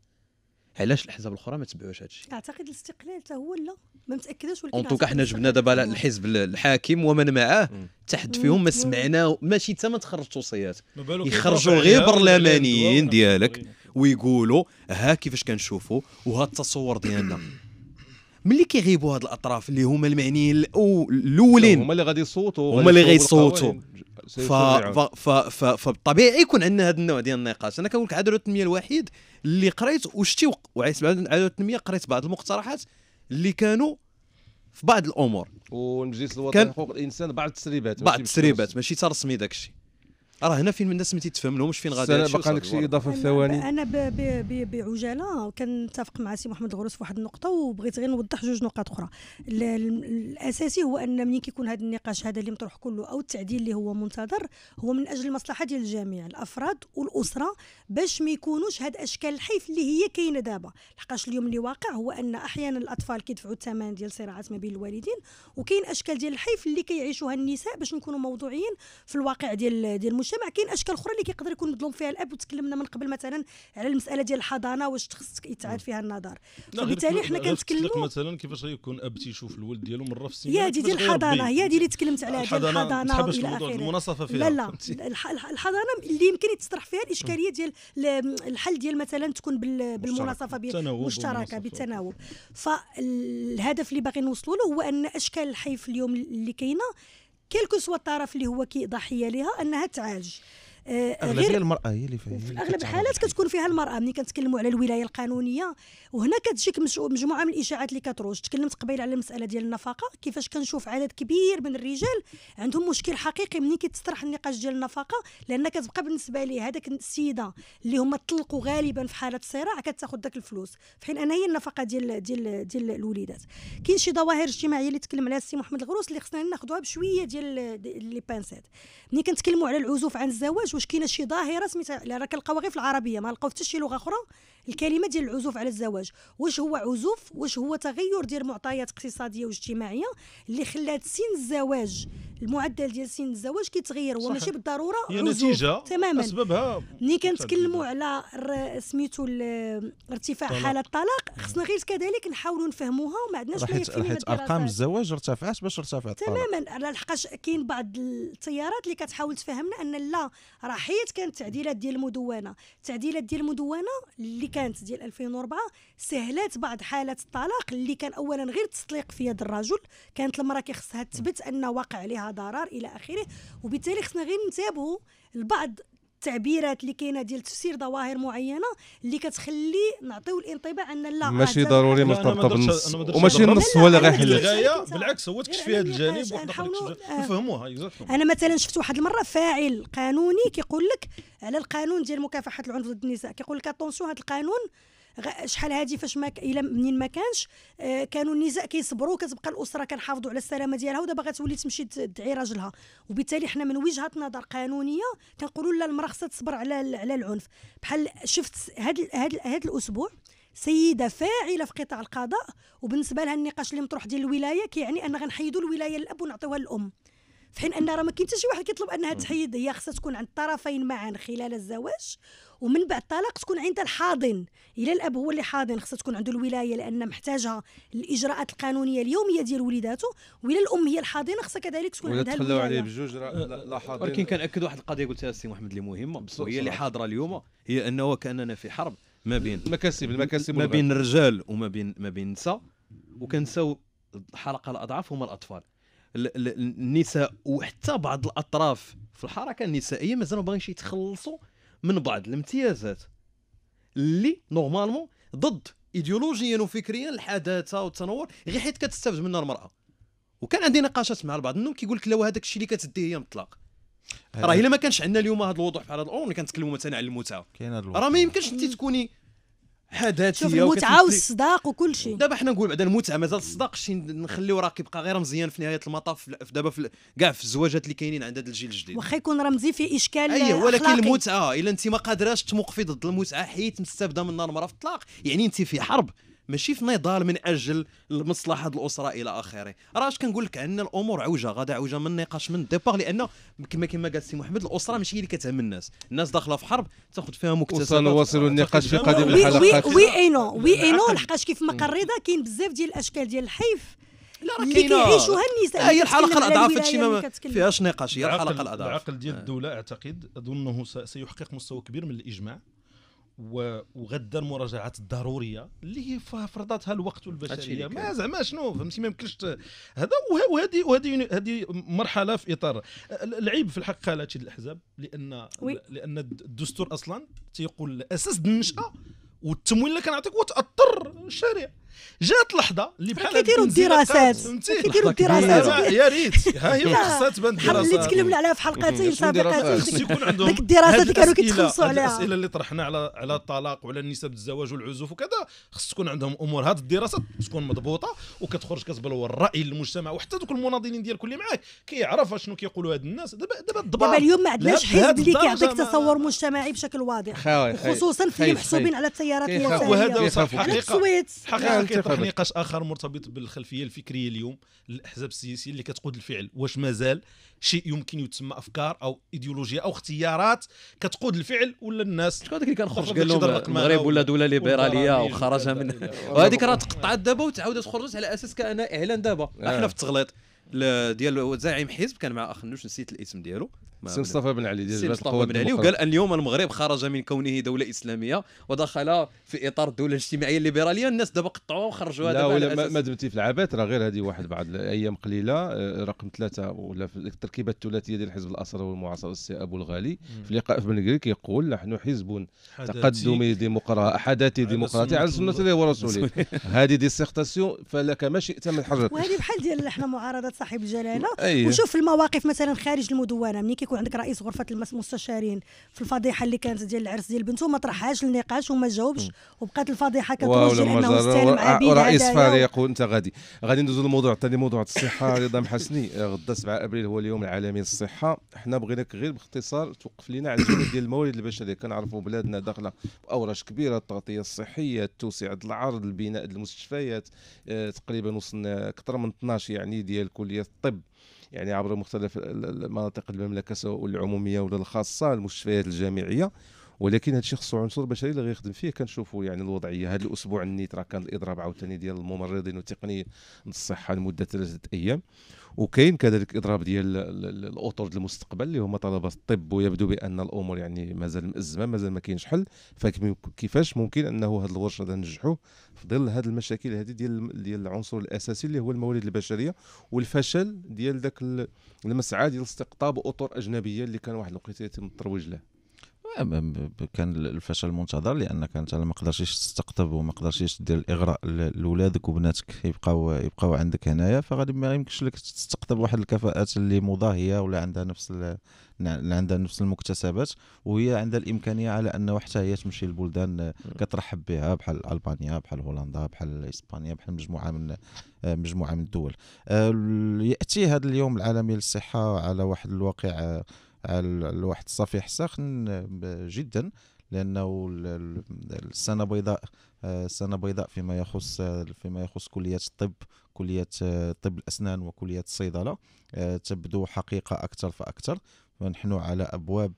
علاش الاحزاب الاخرى ما تبعوش هذا الشيء اعتقد الاستقلال حتى هو لا ما متاكداش ولكن انطوكا حنا جبنا دابا الحزب الحاكم ومن معاه تحد فيهم ما سمعنا ماشي حتى ما تخرج توصيات يخرجوا غير برلمانيين ديالك ويقولوا ها كيفاش كنشوفوا وها التصور ديالنا ملي كيغيبوا هاد الاطراف اللي هما المعنيين الاولين هما اللي غادي يصوتوا هما اللي غيصوتوا ف... ف... ف... ف... فطبيعي يكون عندنا هذا النوع ديال النقاش انا كنقول لك عدد التنميه الوحيد اللي قريت وشتي وعيت بعد عدد التنميه قريت بعض المقترحات اللي كانوا في بعض الامور ونجلس الوطن كان... حقوق الانسان بعض التسريبات بعض التسريبات ماشي ترسمي داك الشيء راه هنا فين الناس ما تيتفهم فين غادي باقا لك شي اضافه في ثواني انا بعجاله كنتفق مع سي محمد الغروس في واحد النقطه وبغيت غير نوضح جوج نقاط اخرى الاساسي هو ان ملي كيكون هذا النقاش هذا اللي مطروح كله او التعديل اللي هو منتظر هو من اجل المصلحه ديال الجميع الافراد والاسره باش ما يكونوش هاد اشكال الحيف اللي هي كاينه دابا لحقاش اليوم اللي واقع هو ان احيانا الاطفال كيدفعوا الثمن ديال صراعات ما بين الوالدين وكاين اشكال ديال الحيف اللي كيعيشوها النساء باش نكونوا موضوعيين في الواقع ديال ديال المجتمع كاين اشكال اخرى اللي كيقدر يكون مظلوم فيها الاب وتكلمنا من قبل مثلا على المساله ديال الحضانه واش خص يتعاد فيها النظر وبالتالي حنا كنتكلموا مثلا كيفاش غيكون اب تيشوف الولد ديالو مره في السيمانه هي هذه ديال الحضانه هي هذه اللي تكلمت عليها ديال الحضانه والى المناصفه فيها لا لا الحضانه اللي يمكن يتصرح فيها الاشكاليه ديال الحل ديال مثلا تكون بالمناصفه مشتركه بالتناوب فالهدف اللي باغي نوصلوا له هو ان اشكال الحيف اليوم اللي كاينه كيلكو سوا الطرف اللي هو كي ضحيه لها انها تعالج آه، غير المراه هي اللي فيها في اغلب الحالات كتكون فيها المراه ملي كنتكلموا على الولايه القانونيه وهنا كتجيك مجموعه من الاشاعات اللي كتروج تكلمت قبيل على المساله ديال النفقه كيفاش كنشوف عدد كبير من الرجال عندهم مشكل حقيقي ملي كيتطرح النقاش ديال النفقه لان كتبقى بالنسبه لي هذاك السيده اللي هما طلقوا غالبا في حاله صراع كتاخذ داك الفلوس في حين ان هي النفقه ديال ديال ديال الوليدات كاين شي ظواهر اجتماعيه اللي تكلم عليها السي محمد الغروس اللي خصنا ناخذوها بشويه ديال لي بانسيت ملي كنتكلموا على العزوف عن الزواج واش كاينه شي ظاهره سميتها راه لقاوها غير في العربيه ما لقاو حتى شي لغه اخرى الكلمه ديال العزوف على الزواج واش هو عزوف واش هو تغير ديال معطيات اقتصاديه واجتماعيه اللي خلات سن الزواج المعدل ديال سن الزواج كيتغير هو ماشي بالضروره هي نتيجه تماما اسبابها ملي كنتكلموا على سميتو ارتفاع حاله الطلاق خصنا غير كذلك نحاولوا نفهموها وما عندناش ما يكفي حيت ارقام الزواج ارتفعت باش ارتفعت تماما على لحقاش كاين بعض التيارات اللي كتحاول تفهمنا ان لا راه حيت كانت تعديلات ديال المدونه التعديلات ديال المدونه اللي كانت ديال 2004 سهلات بعض حالات الطلاق اللي كان اولا غير تسليق في يد الرجل كانت المراه كيخصها تثبت ان واقع عليها ضرر الى اخره وبالتالي خصنا غير ننتبهوا لبعض التعبيرات اللي كاينه ديال تفسير ظواهر معينه اللي كتخلي نعطيو الانطباع ان لا ماشي ضروري مرتبطه بالنص وماشي النص هو اللي غيحل الغايه بالعكس هو تكشف هذا الجانب واحد اخر نفهموها انا مثلا شفت واحد المره فاعل قانوني كيقول لك على القانون ديال مكافحه العنف ضد النساء كيقول لك اتونسيون هذا القانون شحال هادي فاش ما الا منين ما كانش آه، كانوا النساء كيصبروا كتبقى الاسره كنحافظوا على السلامه ديالها ودابا غتولي تمشي تدعي راجلها وبالتالي حنا من وجهه نظر قانونيه كنقولوا لا المراه خصها تصبر على على العنف بحال شفت هاد هاد هاد الاسبوع سيده فاعله في قطاع القضاء وبالنسبه لها النقاش اللي مطروح ديال الولايه كيعني كي ان غنحيدوا الولايه للاب ونعطيوها للام في حين ان راه ما كاين حتى شي واحد كيطلب انها تحيد هي خصها تكون عند الطرفين معا خلال الزواج ومن بعد الطلاق تكون عند الحاضن الى الاب هو اللي حاضن خصها تكون عنده الولايه لان محتاجها للاجراءات القانونيه اليوميه ديال وليداته والى الام هي الحاضنه خصها كذلك تكون عندها الولايه عليه بجوج أه، لا حاضن ولكن كناكد واحد القضيه قلتها السي محمد اللي مهمه وهي اللي حاضره اليوم هي انه كاننا في حرب ما بين المكاسب المكاسب ما بين الرجال وما بين ما بين النساء وكنساو الحلقه الاضعف هما الاطفال النساء وحتى بعض الاطراف في الحركه النسائيه مازالوا باغيين يتخلصوا من بعض الامتيازات اللي نورمالمون ضد ايديولوجيا وفكريا الحداثه والتنور غير حيت كتستافد منها المراه وكان عندي نقاشات مع البعض منهم كيقول لك لا هذاك الشيء اللي كتديه هي مطلق راه الا ما كانش عندنا اليوم هذا الوضوح بحال هذا الامر اللي كنتكلموا مثلا على المتعه راه ما يمكنش انت تكوني حداتيه شوف المتعه والصداق وكل شيء دابا حنا نقول بعدا المتعه مازال الصداق شي نخليو راه كيبقى غير مزيان في نهايه المطاف دابا في كاع في الزواجات اللي كاينين عند هذا الجيل الجديد واخا يكون رمزي فيه اشكال ايوه ولكن أخلاقي. المتعه الا انت ما قادراش تموقفي ضد المتعه حيت مستافده منها المراه في الطلاق يعني انت في حرب ماشي في نضال من اجل مصلحه الاسره الى اخره راه اش كنقول لك عندنا الامور عوجه غادا عوجه من النقاش من ديبار لان كما كما قال سي محمد الاسره ماشي هي اللي كتهم الناس الناس داخله في حرب تاخذ فيها مكتسبات وسنواصل النقاش في قادم الحلقات وي وي اي نو وي اي نو لحقاش كيف ما قريضه كاين بزاف ديال الاشكال ديال الحيف راه كيعيشوها النساء هي الحلقه الاضعف هادشي ما فيهاش نقاش هي الحلقه الاضعف العقل ديال الدوله آه. اعتقد اظنه سيحقق مستوى كبير من الاجماع وغدا المراجعات الضروريه اللي فرضتها الوقت والبشريه ما زعما شنو فهمتي ما يمكنش هذا وهذه وهذه هذه مرحله في اطار العيب في الحق قالت الاحزاب لان وي. لان الدستور اصلا تيقول اساس النشاه والتمويل اللي كنعطيك هو تاثر الشارع جات لحظه اللي بحال كيديروا الدراسات كيديروا الدراسات يا ريت ها هي خصها تبان الدراسات اللي تكلمنا عليها في حلقتين سابقتين خص يكون عندهم ديك الدراسات اللي كانوا كيتخلصوا عليها الاسئله اللي طرحنا على على الطلاق وعلى النسب الزواج والعزوف وكذا خص تكون عندهم امور هذه الدراسات تكون مضبوطه وكتخرج كتبلور الراي للمجتمع وحتى دوك المناضلين ديالك اللي معاك كيعرف شنو كيقولوا هاد الناس دابا دابا دابا اليوم ما عندناش حزب اللي كيعطيك تصور مجتمعي بشكل واضح خصوصا في اللي محسوبين على التيارات اليساريه وهذا حقيقه حقيقه كيطرح نقاش اخر مرتبط بالخلفيه الفكريه اليوم للاحزاب السياسيه اللي كتقود الفعل واش مازال شيء يمكن يتسمى افكار او ايديولوجيا او اختيارات كتقود الفعل ولا الناس شكون هذاك اللي كان خرج قال المغرب ولا دوله ليبراليه وخرجها من وهذيك راه تقطعت دابا وتعاود خرجت على اساس كانها اعلان دابا احنا في التغليط ديال زعيم حزب كان مع اخ نوش نسيت الاسم ديالو سي مصطفى بن علي ديال مصطفى بن علي وقال ان اليوم المغرب خرج من كونه دوله اسلاميه ودخل في اطار الدوله الاجتماعيه الليبراليه الناس دابا قطعوها وخرجوها لا ما دمتي في العبات راه غير هذه واحد بعد الايام قليله آه، رقم ثلاثه ولا في التركيبه الثلاثيه ديال حزب الاثر والمعاصر السي ابو الغالي في لقاء في بنغري كيقول نحن حزب تقدمي ديمقراطي حداثي ديمقراطي على سنه الله ورسوله <laughs> هذه ديسيرتاسيون فلك ما شئت من حضرتك وهذه بحال ديال احنا معارضه صاحب الجلاله أيه. وشوف المواقف مثلا خارج المدونه ملي كيكون عندك رئيس غرفه المستشارين في الفضيحه اللي كانت ديال العرس ديال بنته ما طرحهاش للنقاش وما جاوبش وبقات الفضيحه كتوجه انه ورئيس رئيس فريق وانت غادي غادي ندوزو للموضوع الثاني موضوع الصحه <laughs> رضا محسني غدا 7 ابريل هو اليوم العالمي للصحه حنا بغيناك غير باختصار توقف لينا على الجانب ديال الموارد البشريه كنعرفوا بلادنا داخله باوراش كبيره التغطيه الصحيه توسعه العرض البناء المستشفيات آه، تقريبا وصلنا اكثر من 12 يعني ديال كل كليه الطب يعني عبر مختلف مناطق المملكه سواء العموميه ولا الخاصه المستشفيات الجامعيه ولكن هذا الشيء خصو عنصر بشري اللي غيخدم فيه كنشوفوا يعني الوضعيه هذا الاسبوع النيت راه كان الاضراب عاوتاني ديال الممرضين والتقنيين الصحه لمده ثلاثه ايام وكاين كذلك اضراب ديال الاطر المستقبل اللي هما طلبه الطب ويبدو بان الامور يعني مازال مأزمه مازال ما كاينش حل فكيفاش ممكن انه هذا الورش هذا ننجحوه في ظل هذه المشاكل هذه ديال ديال العنصر الاساسي اللي هو الموارد البشريه والفشل ديال ذاك المسعى ديال استقطاب اطر اجنبيه اللي كان واحد الوقيته يتم الترويج له كان الفشل منتظر لانك انت ما قدرتيش تستقطب وما قدرتيش دير الاغراء لولادك وبناتك يبقاو يبقاو عندك هنايا فغادي ما يمكنش لك تستقطب واحد الكفاءات اللي مضاهيه ولا عندها نفس اللي عندها نفس المكتسبات وهي عندها الامكانيه على انه حتى هي تمشي لبلدان كترحب بها بحال البانيا بحال هولندا بحال اسبانيا بحال مجموعه من مجموعه من الدول آه، ياتي هذا اليوم العالمي للصحه على واحد الواقع آه، الواحد الصفيح ساخن آه، جدا لانه السنه بيضاء السنه آه، بيضاء فيما يخص آه، فيما يخص كليات الطب كليات طب الاسنان وكليات الصيدله تبدو حقيقه اكثر فاكثر ونحن على ابواب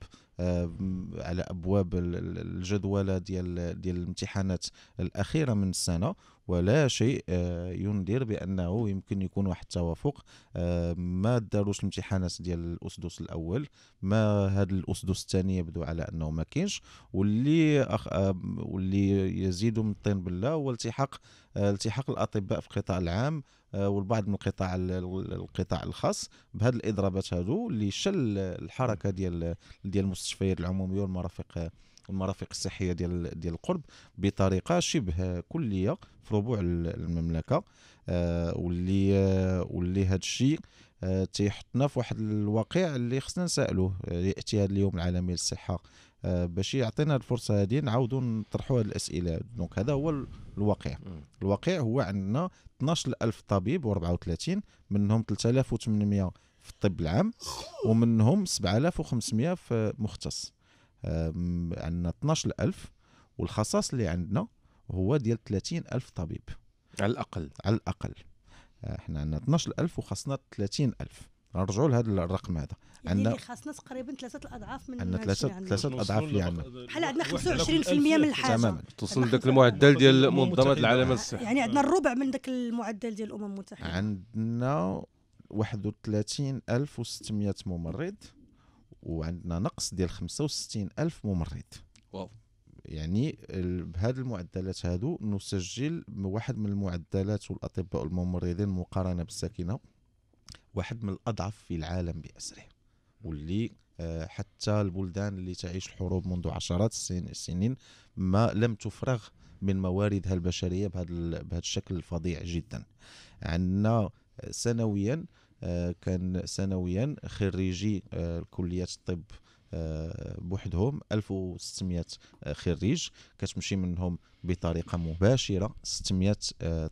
على ابواب الجدوله ديال ديال الامتحانات الاخيره من السنه ولا شيء آه، ينذر بانه يمكن يكون واحد التوافق آه، ما داروش الامتحانات ديال الاسدس الاول ما هذا الاسدس الثاني يبدو على انه ما كاينش واللي أخ... آه، واللي يزيد من الطين بالله هو التحاق التحاق الاطباء في القطاع العام والبعض من القطاع القطاع الخاص بهذه الاضرابات هادو اللي شل الحركه ديال ديال المستشفيات العموميه والمرافق المرافق الصحيه ديال ديال القرب بطريقه شبه كليه في ربوع المملكه آه واللي آه واللي هذا الشيء آه تيحطنا في واحد الواقع اللي خصنا نسالوه ياتي آه، هذا اليوم العالمي للصحه آه، باش يعطينا الفرصه هذه نعاودوا نطرحوا هذه الاسئله دونك هذا هو الواقع الواقع هو عندنا 12000 طبيب و34 منهم 3800 في الطب العام ومنهم 7500 في مختص عندنا 12000 والخصاص اللي عندنا هو ديال 30000 طبيب على الاقل على الاقل احنا آه، عندنا 12000 وخاصنا 30000 غنرجعوا لهذا الرقم هذا يعني عندنا يعني خاصنا تقريبا ثلاثه الاضعاف من عندنا ثلاثه يعني. ثلاثه الاضعاف اللي عندنا بحال عندنا 25% من الحاجه تماما توصل لذاك المعدل يعني ديال منظمه العالم الصحي يعني عندنا الربع من ذاك المعدل ديال الامم المتحده عندنا 31600 ممرض وعندنا نقص ديال 65 ألف ممرض واو يعني بهاد المعدلات هادو نسجل واحد من المعدلات والاطباء الممرضين مقارنه بالساكنه واحد من الاضعف في العالم باسره واللي آه، حتى البلدان اللي تعيش الحروب منذ عشرات السنين ما لم تفرغ من مواردها البشريه بهذا بهذا الشكل الفظيع جدا عندنا آه، سنويا آه، كان سنويا خريجي آه، كليه الطب آه، بوحدهم 1600 خريج كتمشي منهم بطريقه مباشره 600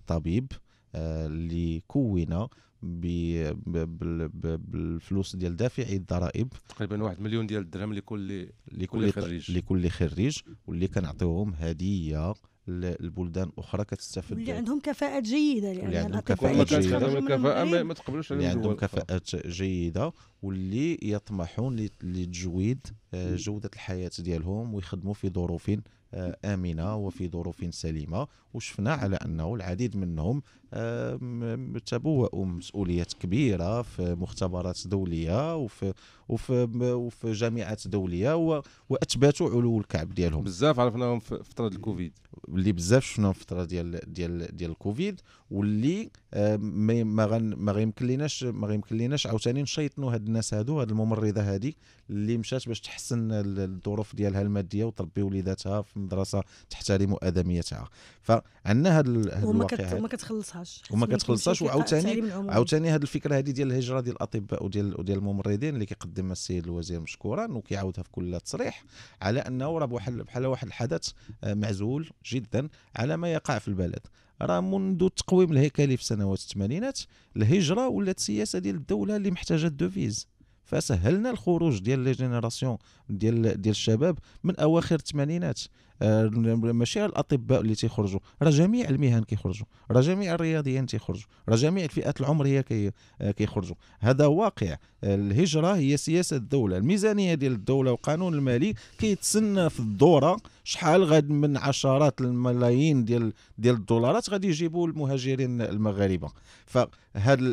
طبيب اللي كون بالفلوس ديال دافعي الضرائب تقريبا واحد مليون ديال الدرهم لكل لكل خريج لكل خريج واللي كنعطيوهم هديه لبلدان اخرى كتستافد واللي عندهم كفاءات جيده لان اللي عندهم كفاءات جيده كفاءه ما تقبلوش اللي عندهم كفاءات جيده واللي يطمحون للتجويد آه، جودة الحياة ديالهم ويخدموا في ظروف آه، آمنة وفي ظروف سليمة وشفنا على أنه العديد منهم آه، تبوأوا مسؤوليات كبيرة في مختبرات دولية وفي وفي وفي جامعات دولية وأثبتوا علو الكعب ديالهم بزاف عرفناهم في فترة الكوفيد اللي بزاف شفناهم في فترة ديال ديال ديال الكوفيد واللي ما غن ما غيمكن ليناش ما غيمكن ليناش عاوتاني نشيطنوا هاد الناس هادو هاد الممرضة هادي اللي مشات باش تحت تحسن الظروف ديالها الماديه وتربي وليداتها في مدرسه تحترم ادميتها فعندنا هاد الواقع وما كتخلصهاش وما كتخلصهاش وعاوتاني عاوتاني هذه الفكره هذه ديال الهجره ديال الاطباء وديال وديال الممرضين اللي كيقدمها السيد الوزير مشكورا وكيعاودها في كل تصريح على انه راه بحال بحال واحد الحدث آه، معزول جدا على ما يقع في البلد راه منذ التقويم الهيكلي في سنوات الثمانينات الهجره ولات سياسه ديال الدوله اللي محتاجه الدوفيز فسهلنا الخروج ديال لي جينيراسيون ديال ديال الشباب من اواخر الثمانينات آه، ماشي الاطباء اللي تيخرجوا راه جميع المهن كيخرجوا راه جميع الرياضيين تيخرجوا راه جميع الفئات العمريه كي آه، كيخرجوا هذا واقع الهجره هي سياسه الدوله الميزانيه ديال الدوله والقانون المالي كيتسنى في الدوره شحال غاد من عشرات الملايين ديال ديال الدولارات غادي يجيبوا المهاجرين المغاربه فهاد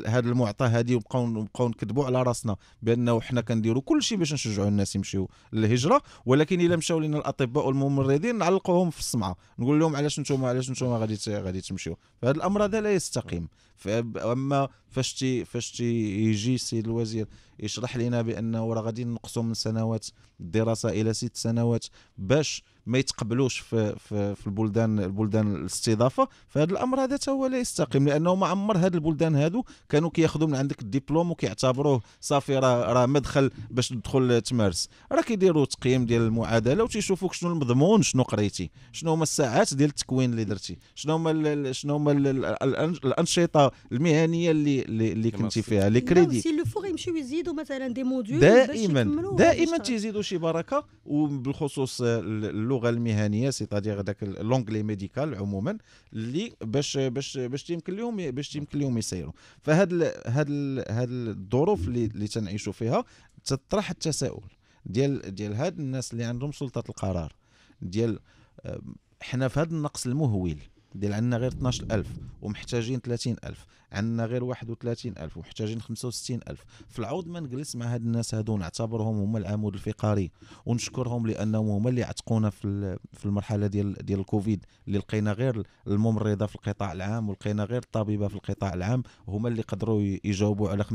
هاد المعطى هادي وبقاو نبقاو نكذبوا على راسنا بانه حنا كنديروا كل شيء باش نشجعوا الناس يمشيو للهجره ولكن الا مشاو لنا الاطباء والممرضين كنعلقوهم في السمعه نقول لهم علاش نتوما علاش نتوما غادي غادي تمشيو فهاد الامر هذا لا يستقيم اما فاش فاش يجي السيد الوزير يشرح لنا بانه راه غادي نقصوا من سنوات الدراسه الى ست سنوات باش ما يتقبلوش في, في, في البلدان البلدان الاستضافه فهذا الامر هذا هو لا يستقيم لانه ما عمر هذه البلدان هادو كانوا كياخذوا من عندك الدبلوم وكيعتبروه صافي راه راه مدخل باش تدخل تمارس راه كيديروا تقييم ديال المعادله وتيشوفوك شنو المضمون شنو قريتي شنو هما الساعات ديال التكوين اللي درتي شنو هما شنو هما الانشطه المهنيه اللي اللي اللي كنتي فيها لي كريدي سي لو فور يمشيو يزيدوا مثلا دي موديول دائما دائما تيزيدوا شي بركه وبالخصوص اللغه المهنيه سيتادير هذاك لونغلي ميديكال عموما اللي باش باش باش تيمكن لهم باش تيمكن لهم يسيروا فهاد هاد هاد الظروف اللي اللي تنعيشوا فيها تطرح التساؤل ديال ديال هاد الناس اللي عندهم سلطه القرار ديال حنا في هذا النقص المهول ديال عندنا غير 12000 ومحتاجين 30000 عندنا غير 31000 ومحتاجين 65000 في العوض ما نجلس مع هاد الناس هادو نعتبرهم هما العمود الفقري ونشكرهم لانهم هما اللي عتقونا في في المرحله ديال ديال الكوفيد اللي لقينا غير الممرضه في القطاع العام ولقينا غير الطبيبه في القطاع العام هما اللي قدروا يجاوبوا على 95%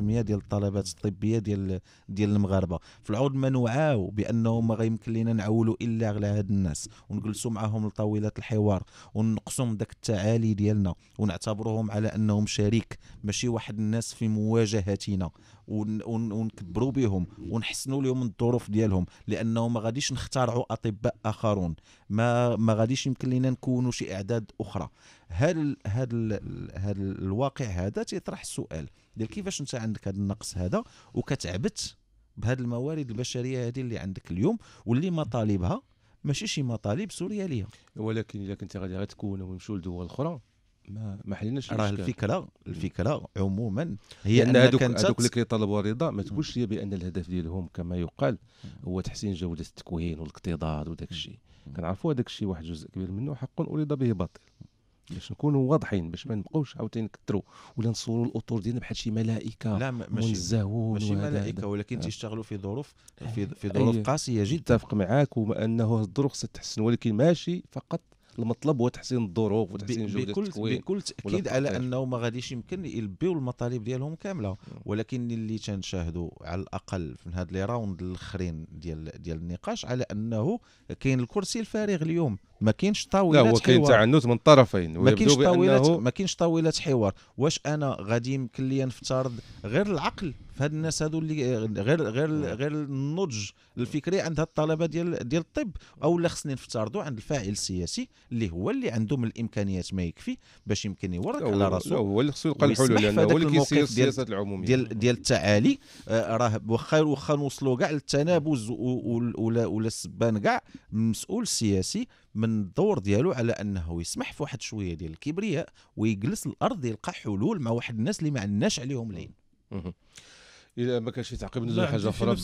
ديال الطلبات الطبيه ديال ديال المغاربه في العوض ما نوعاو بانهم ما غيمكن لينا نعولوا الا على هاد الناس ونجلسوا معاهم لطاوله الحوار ون ونقصوا من داك التعالي ديالنا ونعتبروهم على انهم شريك ماشي واحد الناس في مواجهتنا ونكبروا بهم ونحسنوا لهم الظروف ديالهم لانه ما غاديش نخترعوا اطباء اخرون ما ما غاديش يمكن لنا نكونوا شي اعداد اخرى هل هذا هذا الواقع هذا تيطرح السؤال ديال كيفاش انت عندك هذا النقص هذا وكتعبت بهذه الموارد البشريه هذه اللي عندك اليوم واللي مطالبها ماشي شي مطالب سوريا ليها ولكن اذا كنت غادي غير تكون ويمشيو لدول اخرى ما ما حليناش راه الفكره الفكره عموما هي ان هذوك هذوك اللي كيطالبوا الرضا ما تقولش لي بان الهدف ديالهم كما يقال هو تحسين جوده التكوين والاقتضاد وداك الشيء كنعرفوا هذاك الشيء واحد جزء كبير منه حق اريد به باطل باش نكونوا واضحين باش ما نبقاوش عاوتاني نكثروا ولا نصوروا الاطور ديالنا بحال شي ملائكه لا ماشي ماشي ملائكه ولكن آه. تيشتغلوا في ظروف آه. في, في ظروف قاسيه جدا اتفق معاك وما انه الظروف ستحسن ولكن ماشي فقط المطلب هو تحسين الظروف وتحسين جوده بكل التكوين بكل تاكيد على انه ما غاديش يمكن يلبيو المطالب ديالهم كامله آه. ولكن اللي تنشاهدوا على الاقل من هذا لي راوند الاخرين ديال ديال النقاش على انه كاين الكرسي الفارغ اليوم ما كاينش طاولات لا وكاين تعنت من الطرفين ما كاينش طاولات ما كاينش طاولات حوار واش انا غادي يمكن لي نفترض غير العقل في هاد الناس هادو اللي غير غير غير النضج الفكري عند هاد الطلبه ديال ديال الطب او لا خصني نفترضوا عند الفاعل السياسي اللي هو اللي عنده من الامكانيات ما يكفي باش يمكن يورك على راسو هو اللي خصو يلقى الحلول لانه هو اللي كيسير السياسات العموميه ديال ديال التعالي آه، راه واخا واخا نوصلوا كاع للتنابز ولا ولا السبان كاع المسؤول السياسي من الدور ديالو على انه يسمح في واحد شويه ديال الكبرياء ويجلس الارض يلقى حلول مع واحد الناس اللي ما عندناش عليهم لين اذا ما كانش شي تعقيب نزول حاجه اخرى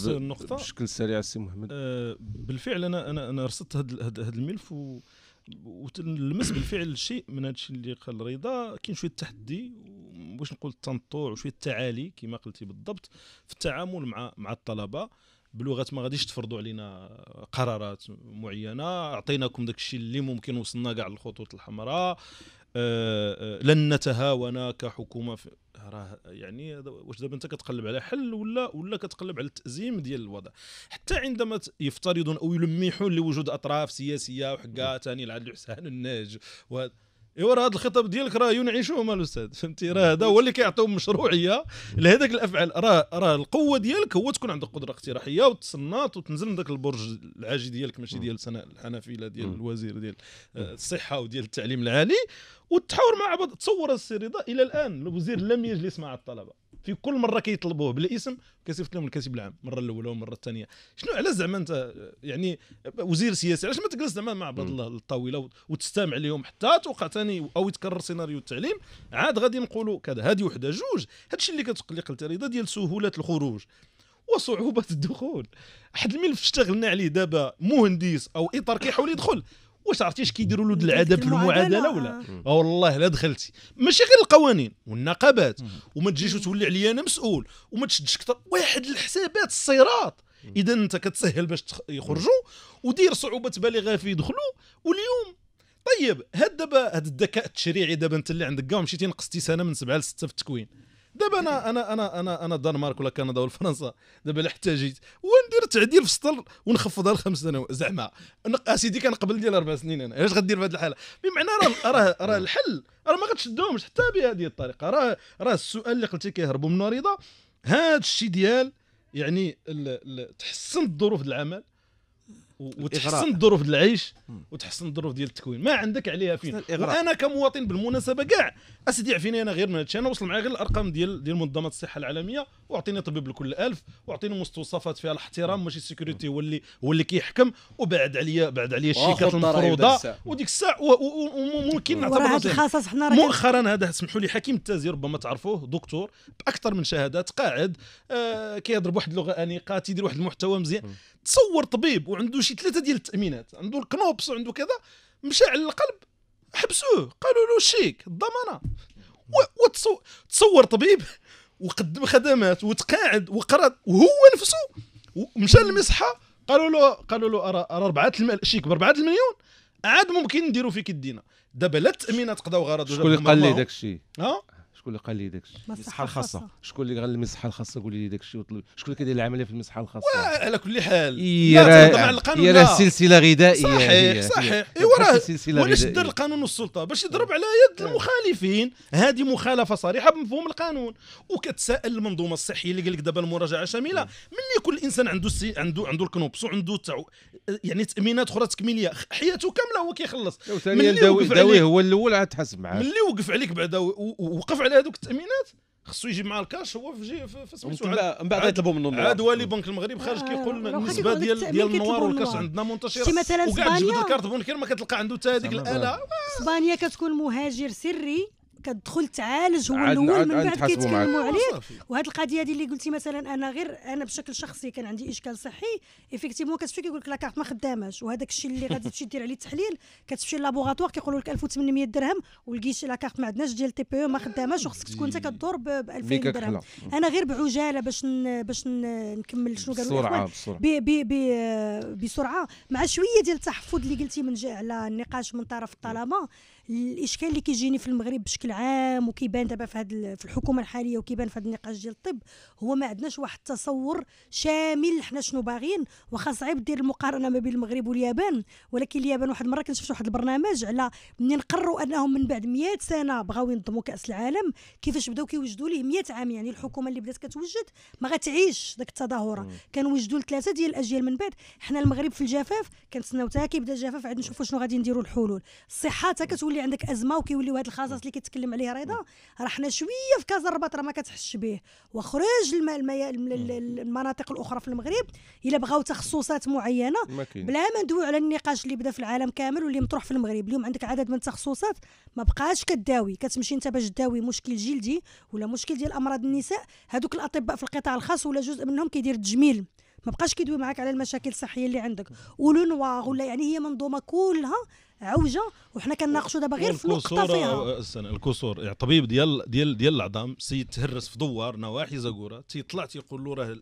بشكل سريع السي محمد آه بالفعل انا انا انا رصدت هذا الملف و وتلمس بالفعل شيء من هذا الشيء اللي قال رضا كاين شويه التحدي واش نقول التنطوع وشويه التعالي كما قلتي بالضبط في التعامل مع مع الطلبه بلغه ما غاديش تفرضوا علينا قرارات معينه اعطيناكم داك الشيء اللي ممكن وصلنا كاع للخطوط الحمراء أه، أه، لن نتهاون كحكومه راه يعني واش دابا انت كتقلب على حل ولا ولا كتقلب على التازيم ديال الوضع حتى عندما يفترضون او يلمحون لوجود اطراف سياسيه وحكا ثاني العدل حسان الناج وهذا ايوا راه هذا الخطاب ديالك راه مال الاستاذ فهمتي راه هذا هو اللي كيعطيو مشروعيه لهذاك الافعال راه راه القوه ديالك هو تكون عندك قدره اقتراحيه وتصنت وتنزل من ذاك البرج العاجي ديالك ماشي ديال سناء الحنفله ديال الوزير ديال آه، الصحه وديال التعليم العالي والتحاور مع بعض تصور السير رضا الى الان الوزير لم يجلس مع الطلبه في كل مره كيطلبوه بالاسم كيصيفط لهم الكاتب العام المره الاولى والمره الثانيه شنو علاش زعما انت يعني وزير سياسي علاش ما تجلس زعما مع بعض الطاوله وتستمع لهم حتى توقع ثاني او يتكرر سيناريو التعليم عاد غادي نقولوا كذا هذه وحده جوج هادشي اللي كتقلق التريضه ديال سهوله الخروج وصعوبه الدخول واحد الملف اشتغلنا عليه دابا مهندس او اطار كيحاول يدخل واش اش كيديروا له العذاب في المعادله ولا آه. آه، والله لا دخلتي ماشي غير القوانين والنقابات وما تجيش وتولي عليا انا مسؤول وما تشدش كثر واحد الحسابات الصيرات اذا انت كتسهل باش يخرجوا ودير صعوبات بالغه في يدخلوا واليوم طيب هاد دابا هاد الذكاء التشريعي دابا انت اللي عندك كاع مشيتي نقصتي سنه من سبعه لسته في التكوين دابا انا انا انا انا انا الدنمارك ولا كندا ولا فرنسا دابا اللي احتاجيت وندير تعديل في السطر ونخفضها لخمس سنوات زعما اسيدي كان قبل ديال اربع سنين انا علاش غدير في هذه الحاله بمعنى راه راه راه الحل راه ما غتشدهمش حتى بهذه الطريقه راه راه السؤال اللي قلتي كيهربوا منه رضا هذا الشيء ديال يعني تحسن الظروف العمل وتحسن الظروف ديال العيش وتحسن الظروف ديال التكوين ما عندك عليها فين انا كمواطن بالمناسبه كاع اسدي عفيني انا غير من هادشي انا وصل معايا غير الارقام ديال ديال منظمه الصحه العالميه واعطيني طبيب لكل ألف واعطيني مستوصفات فيها الاحترام ماشي السيكوريتي هو اللي هو اللي كيحكم وبعد عليا بعد عليا الشيكات المفروضه وديك الساعه وممكن نعتبر مؤخرا هذا سمحوا لي حكيم التازي ربما تعرفوه دكتور باكثر من شهادات قاعد آه كيضرب واحد اللغه انيقه تيدير واحد المحتوى مزيان تصور طبيب وعنده شي ثلاثه ديال التامينات عنده الكنوبس وعنده كذا مشى على القلب حبسوه قالوا له شيك الضمانه وتصور طبيب <laughs> وقدم خدمات وتقاعد وقرا وهو نفسه مشى للمصحه قالوا له قالوا له راه ربعة شيك بربعة المليون عاد ممكن نديروا فيك يدينا دابا لا التامينات قضاو غرض شكون اللي قال لي داك الشيء؟ ها شكون اللي قال لي داك الشيء المصحه الخاصه شكون اللي قال لي المصحه الخاصه قول لي داك الشيء وطلب شكون اللي كيدير العمليه في المصحه الخاصه على كل حال هي راه سلسله غذائيه صحيح صحيح ايوا راه ولاش دار القانون والسلطه باش يضرب على يد المخالفين هذه مخالفه صريحه بمفهوم القانون وكتسائل المنظومه الصحيه اللي قال لك دابا المراجعه شامله ملي كل انسان عنده السي عنده عنده الكنوبس وعنده يعني تامينات اخرى تكميليه حياته كامله هو كيخلص ملي وقف عليك هو الاول عاد تحاسب معاه ملي وقف عليك بعدا وقف على على هذوك التامينات خصو يجيب مع الكاش هو في في سميتو من بعد يطلبوا النوار عاد والي بنك المغرب خارج آه، كيقول النسبه ديال ديال النوار والكاش عندنا منتشره شي مثلا وكاع تجبد الكارت بونكير ما كتلقى عنده حتى هذيك الاله اسبانيا كتكون مهاجر سري كتدخل تعالج هو الاول من بعد كيتكلموا عليه وهاد القضيه هذه اللي قلتي مثلا انا غير انا بشكل شخصي كان عندي اشكال صحي ايفيكتيفمون كتمشي كيقول لك لاكارت ما خداماش وهذاك الشيء اللي غادي تمشي دير عليه التحليل كتمشي للابوغاتوار كيقولوا لك 1800 درهم والكيشي لاكارت ما عندناش ديال تي بي او ما خداماش وخصك تكون انت كدور ب 2000 درهم انا غير بعجاله باش باش نكمل شنو قالوا بسرعه بسرعه آه، بسرعه مع شويه ديال التحفظ اللي قلتي من على النقاش من طرف الطلبه الاشكال اللي كيجيني في المغرب بشكل عام وكيبان دابا في هذه في الحكومه الحاليه وكيبان في هذا النقاش ديال الطب هو ما عندناش واحد التصور شامل حنا شنو باغيين واخا صعيب دير المقارنه ما بين المغرب واليابان ولكن اليابان واحد المره كنت شفت واحد البرنامج على منين قروا انهم من بعد 100 سنه بغاو ينظموا كاس العالم كيفاش بداو كيوجدوا ليه 100 عام يعني الحكومه اللي بدات كتوجد ما غتعيش ذاك التظاهره كنوجدوا لثلاثه ديال الاجيال من بعد حنا المغرب في الجفاف كنتسناو حتى كيبدا الجفاف عاد نشوفوا شنو غادي نديروا الحلول الصحه حتى كتولي كتولي عندك ازمه وكيوليو هاد الخصاص اللي كيتكلم عليه رضا راه حنا شويه في كازا الرباط راه ما كتحسش به وخرج المناطق الاخرى في المغرب الا بغاو تخصصات معينه بلا ما ندويو على النقاش اللي بدا في العالم كامل واللي مطروح في المغرب اليوم عندك عدد من التخصصات ما بقاش كداوي كتمشي انت باش تداوي مشكل جلدي ولا مشكل ديال امراض النساء هذوك الاطباء في القطاع الخاص ولا جزء منهم كيدير التجميل ما بقاش كيدوي معاك على المشاكل الصحيه اللي عندك ولو نواغ ولا يعني هي منظومه كلها عوجه وحنا كناقشوا دابا غير في نقطه فيها أه، الكسور الكسور الطبيب ديال ديال ديال العظام سيد تهرس في دوار نواحي زاكوره تيطلع تيقول له راه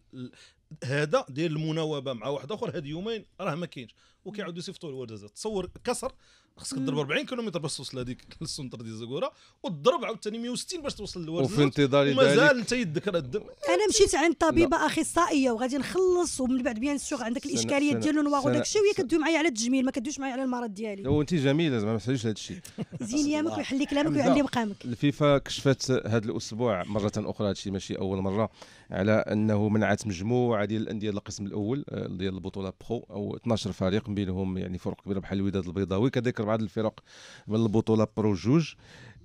هذا ديال المناوبه مع واحد اخر هاد يومين راه ما كاينش وكيعاودوا يصيفطوا الورد تصور كسر خصك تضرب 40 كيلومتر باش توصل لهذيك <laughs> السنتر ديال زكوره وتضرب عاوتاني 160 باش توصل لوالدك وفي انتظار ذلك ومازال انت يدك راه الدم انا مشيت عند طبيبه اخصائيه وغادي نخلص ومن بعد بيان سور عندك الاشكاليات ديال النواغ وداك الشيء وهي كدوي معايا على التجميل ما كدويش معايا على المرض ديالي وانت جميله زعما ما تساليش هذا الشيء <laughs> زين يامك ويحلي كلامك ويعلي مقامك الفيفا كشفت هذا الاسبوع مره اخرى هذا الشيء ماشي اول مره على انه منعت مجموعه ديال الانديه القسم الاول آه، ديال البطوله برو او 12 فريق بينهم يعني فرق كبيره بحال الوداد البيضاوي كذلك بعض الفرق من البطوله برو جوج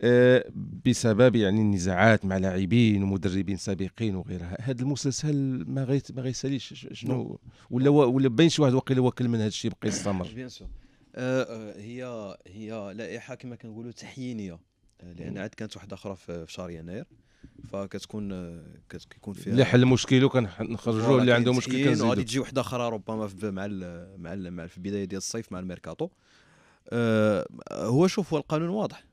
آه، بسبب يعني النزاعات مع لاعبين ومدربين سابقين وغيرها هذا المسلسل ما غيت ما غيساليش شنو نعم. ولا ولا باين شي واحد وقيل واكل من هذا الشيء بقى يستمر بيان سور آه، هي هي لائحه كما كنقولوا تحيينيه لان نعم. عاد كانت واحده اخرى في شهر يناير فكتكون كتكون فيها اللي حل المشكل وكنخرجوا اللي عنده مشكل كنزيدو غادي تجي وحده اخرى ربما في مع الـ مع الـ مع في البدايه ديال الصيف مع الميركاتو أه هو شوف هو القانون واضح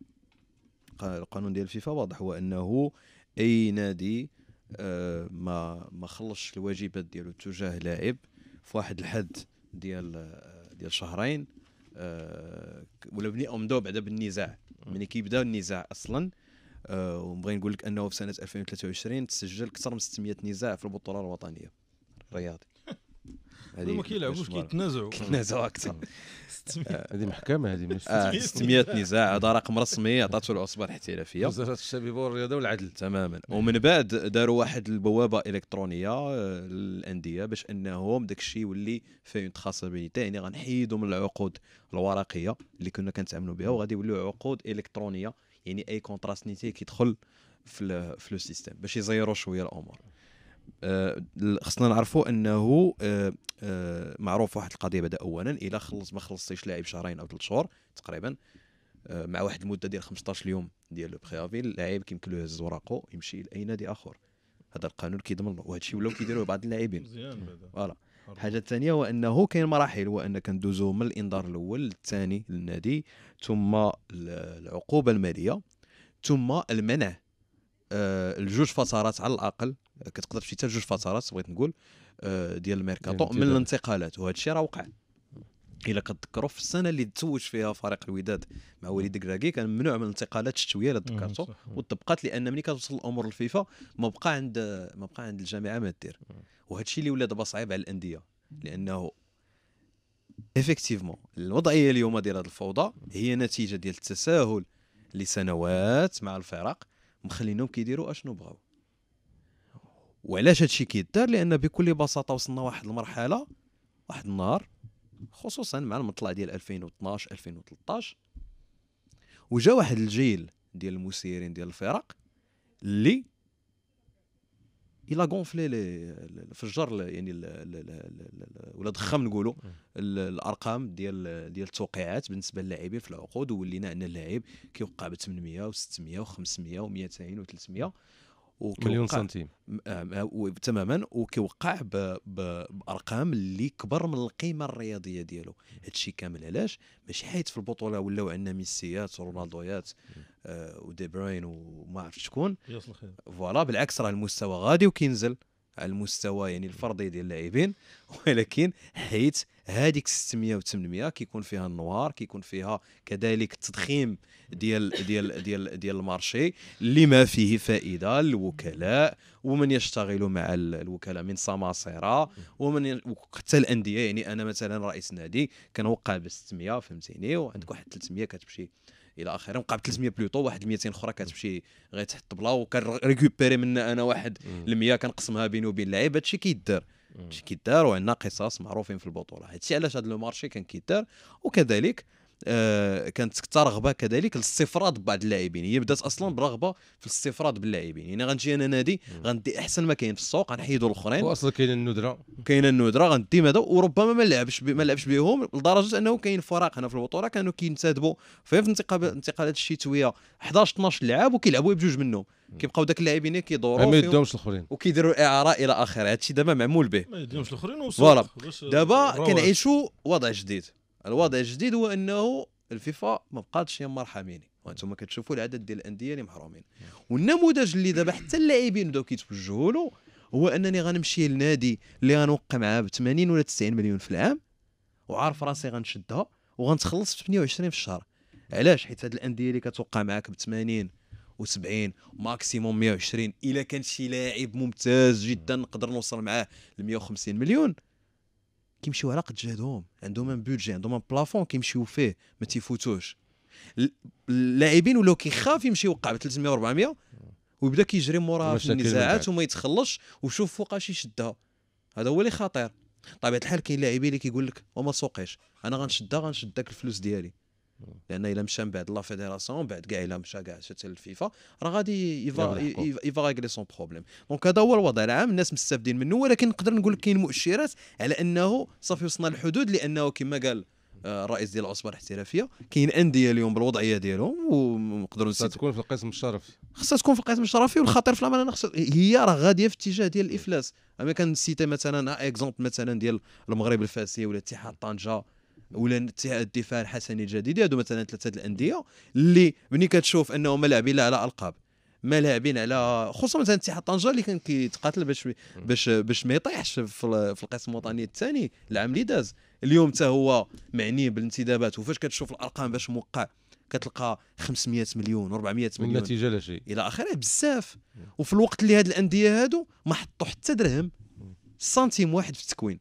القانون ديال الفيفا واضح هو انه اي نادي أه ما ما خلصش الواجبات ديالو تجاه لاعب في واحد الحد ديال ديال شهرين أه ولا بني امضوا بعدا بالنزاع ملي يعني كيبدا النزاع اصلا آه، وبغي نقول لك انه في سنه 2023 تسجل اكثر من 600 نزاع في البطوله الوطنيه الرياضي <laughs> هذه ما كيلعبوش كيتنازعوا كيتنازعوا اكثر هذه محكمه هذه مش 600 <laughs> آه، نزاع هذا رقم رسمي عطاته العصبه الاحترافيه وزاره الشباب والرياضه والعدل تماما ومن بعد داروا واحد البوابه الكترونيه آه، للانديه باش انهم داك الشيء يولي فيه تخاصبيتي يعني غنحيدوا من العقود الورقيه اللي كنا كنتعاملوا بها وغادي يوليو عقود الكترونيه يعني اي نيتي كيدخل في في لو سيستيم باش يزيروا شويه الامور أه، خصنا نعرفوا انه أه، أه، معروف واحد القضيه بدا اولا الا خلص ما خلصتيش لاعب شهرين او ثلاث شهور تقريبا مع واحد المده ديال 15 يوم ديال لو بريافي اللاعب كيمكن له يهز وراقه يمشي لاي نادي اخر هذا القانون كيضمن وهذا الشيء ولاو كيديروه بعض اللاعبين مزيان فوالا الحاجه الثانيه هو انه كاين مراحل هو ان كندوزو من الانذار الاول الثاني للنادي ثم العقوبه الماليه ثم المنع آه الجوج فترات على الاقل كتقدر تمشي حتى جوج فترات بغيت نقول آه ديال الميركاتو من الانتقالات وهذا الشيء راه وقع الا كتذكروا في السنه اللي تزوج فيها فريق الوداد مع وليد كراكي كان ممنوع من الانتقالات الشتويه اللي تذكرتوا وطبقات لان ملي كتوصل الامور للفيفا ما بقى عند ما بقى عند الجامعه ما دير وهذا الشيء اللي ولا دابا صعيب على الانديه لانه ايفيكتيفمون الوضعيه اليوم ديال هذه الفوضى هي نتيجه ديال التساهل لسنوات مع الفرق مخلينهم كيديروا اشنو بغاو وعلاش هادشي كيدار لان بكل بساطه وصلنا واحد المرحله واحد النهار خصوصا مع المطلع ديال 2012 2013 وجا واحد الجيل ديال المسيرين ديال الفرق اللي الا غونفلي فجر يعني ولا ضخم نقولوا الارقام ديال ديال التوقيعات بالنسبه للاعبين في العقود وولينا عندنا اللاعب كيوقع ب 800 و600 و500 و200 و300 مليون سنتيم آه، تماما وكيوقع بارقام اللي كبر من القيمه الرياضيه ديالو هادشي كامل علاش ماشي حيت في البطوله ولاو عندنا ميسيات ورونالدويات آه ودي بروين وما عرفت شكون فوالا بالعكس راه المستوى غادي وكينزل على المستوى يعني الفردي ديال اللاعبين <laughs> ولكن حيت هذيك 600 و 800 كيكون فيها النوار كيكون فيها كذلك التضخيم ديال ديال ديال ديال المارشي اللي ما فيه فائده للوكلاء ومن يشتغل مع الوكلاء من سماسره ومن حتى الانديه يعني انا مثلا رئيس نادي كنوقع ب 600 فهمتيني وعندك واحد 300 كتمشي الى اخره وقع ب 300 بلوطو واحد 200 اخرى كتمشي غير تحت وكان ريكوبيري منها انا واحد ال100 كنقسمها بيني وبين اللعيبه هادشي كيدار هادشي كيدار وعندنا قصص معروفين في البطوله هادشي علاش هاد لو مارشي كان كيدار وكذلك آه كانت حتى رغبه كذلك للاستفراد ببعض اللاعبين هي بدات اصلا برغبه في الاستفراد باللاعبين يعني غنجي انا نادي غندي احسن ما كاين في السوق غنحيدوا الاخرين واصلا كاينه الندره كاينه الندره غندي ماذا وربما ما نلعبش ما نلعبش بهم لدرجه انه كاين فراق هنا في البطوله كانوا كينتدبوا في الانتقالات الشتويه 11 12 لاعب وكيلعبوا بجوج منهم كيبقاو داك اللاعبين كيدوروا ما يدومش الاخرين وكيديروا اعاره الى اخره هادشي دابا معمول به ما يدومش الاخرين فوالا دابا كنعيشوا وضع جديد الوضع الجديد هو انه الفيفا ما بقاتش يما ارحميني وانتم كتشوفوا العدد ديال الانديه اللي محرومين والنموذج اللي دابا <clears throat> حتى اللاعبين بداو كيتوجهوا له هو انني غنمشي لنادي اللي غنوقع معاه ب 80 ولا 90 مليون في العام وعارف راسي غنشدها وغنتخلص ب 28 في الشهر علاش حيت هاد الانديه اللي كتوقع معاك ب 80 و70 ماكسيموم 120 الا كان شي لاعب ممتاز جدا نقدر نوصل معاه ل 150 مليون كيمشيو على قد جهدهم عندهم ان بودجي عندهم ان بلافون كيمشيو فيه ما تيفوتوش اللاعبين ولاو كيخاف يمشي يوقع ب 300 و 400 ويبدا كيجري موراها في النزاعات وما يتخلصش وشوف فوقاش يشدها هذا هو اللي خطير طبيعه الحال كاين لاعبين اللي كيقول لك وما تسوقيش انا غنشدها غنشد داك الفلوس ديالي لان الا مشى من بعد لا فيديراسيون من بعد كاع الا مشى كاع شات الفيفا راه غادي يفا يفا ريغلي سون بروبليم دونك هذا هو الوضع العام الناس مستافدين منه ولكن نقدر نقول لك كاين مؤشرات على انه صافي وصلنا للحدود لانه كما قال الرئيس آه، ديال العصبه الاحترافيه كاين انديه اليوم بالوضعيه ديالهم ونقدروا نسيت تكون في القسم الشرفي خصها تكون في القسم الشرفي والخطير في الامانه خص هي راه غاديه في اتجاه ديال الافلاس انا كنسيتي مثلا اكزومبل آه، مثلا ديال المغرب الفاسي ولا اتحاد طنجه ولا الدفاع الحسني الجديد هادو مثلا ثلاثه الانديه اللي ملي كتشوف انهم لاعبين لا على القاب ما لاعبين على خصوصا مثلا اتحاد طنجه اللي كان كيتقاتل باش باش باش ما يطيحش في, في القسم الوطني الثاني العام اللي داز اليوم حتى هو معني بالانتدابات وفاش كتشوف الارقام باش موقع كتلقى 500 مليون 400 مليون النتيجه لا شيء الى اخره بزاف وفي الوقت اللي هاد الانديه هادو ما حطوا حتى درهم سنتيم واحد في التكوين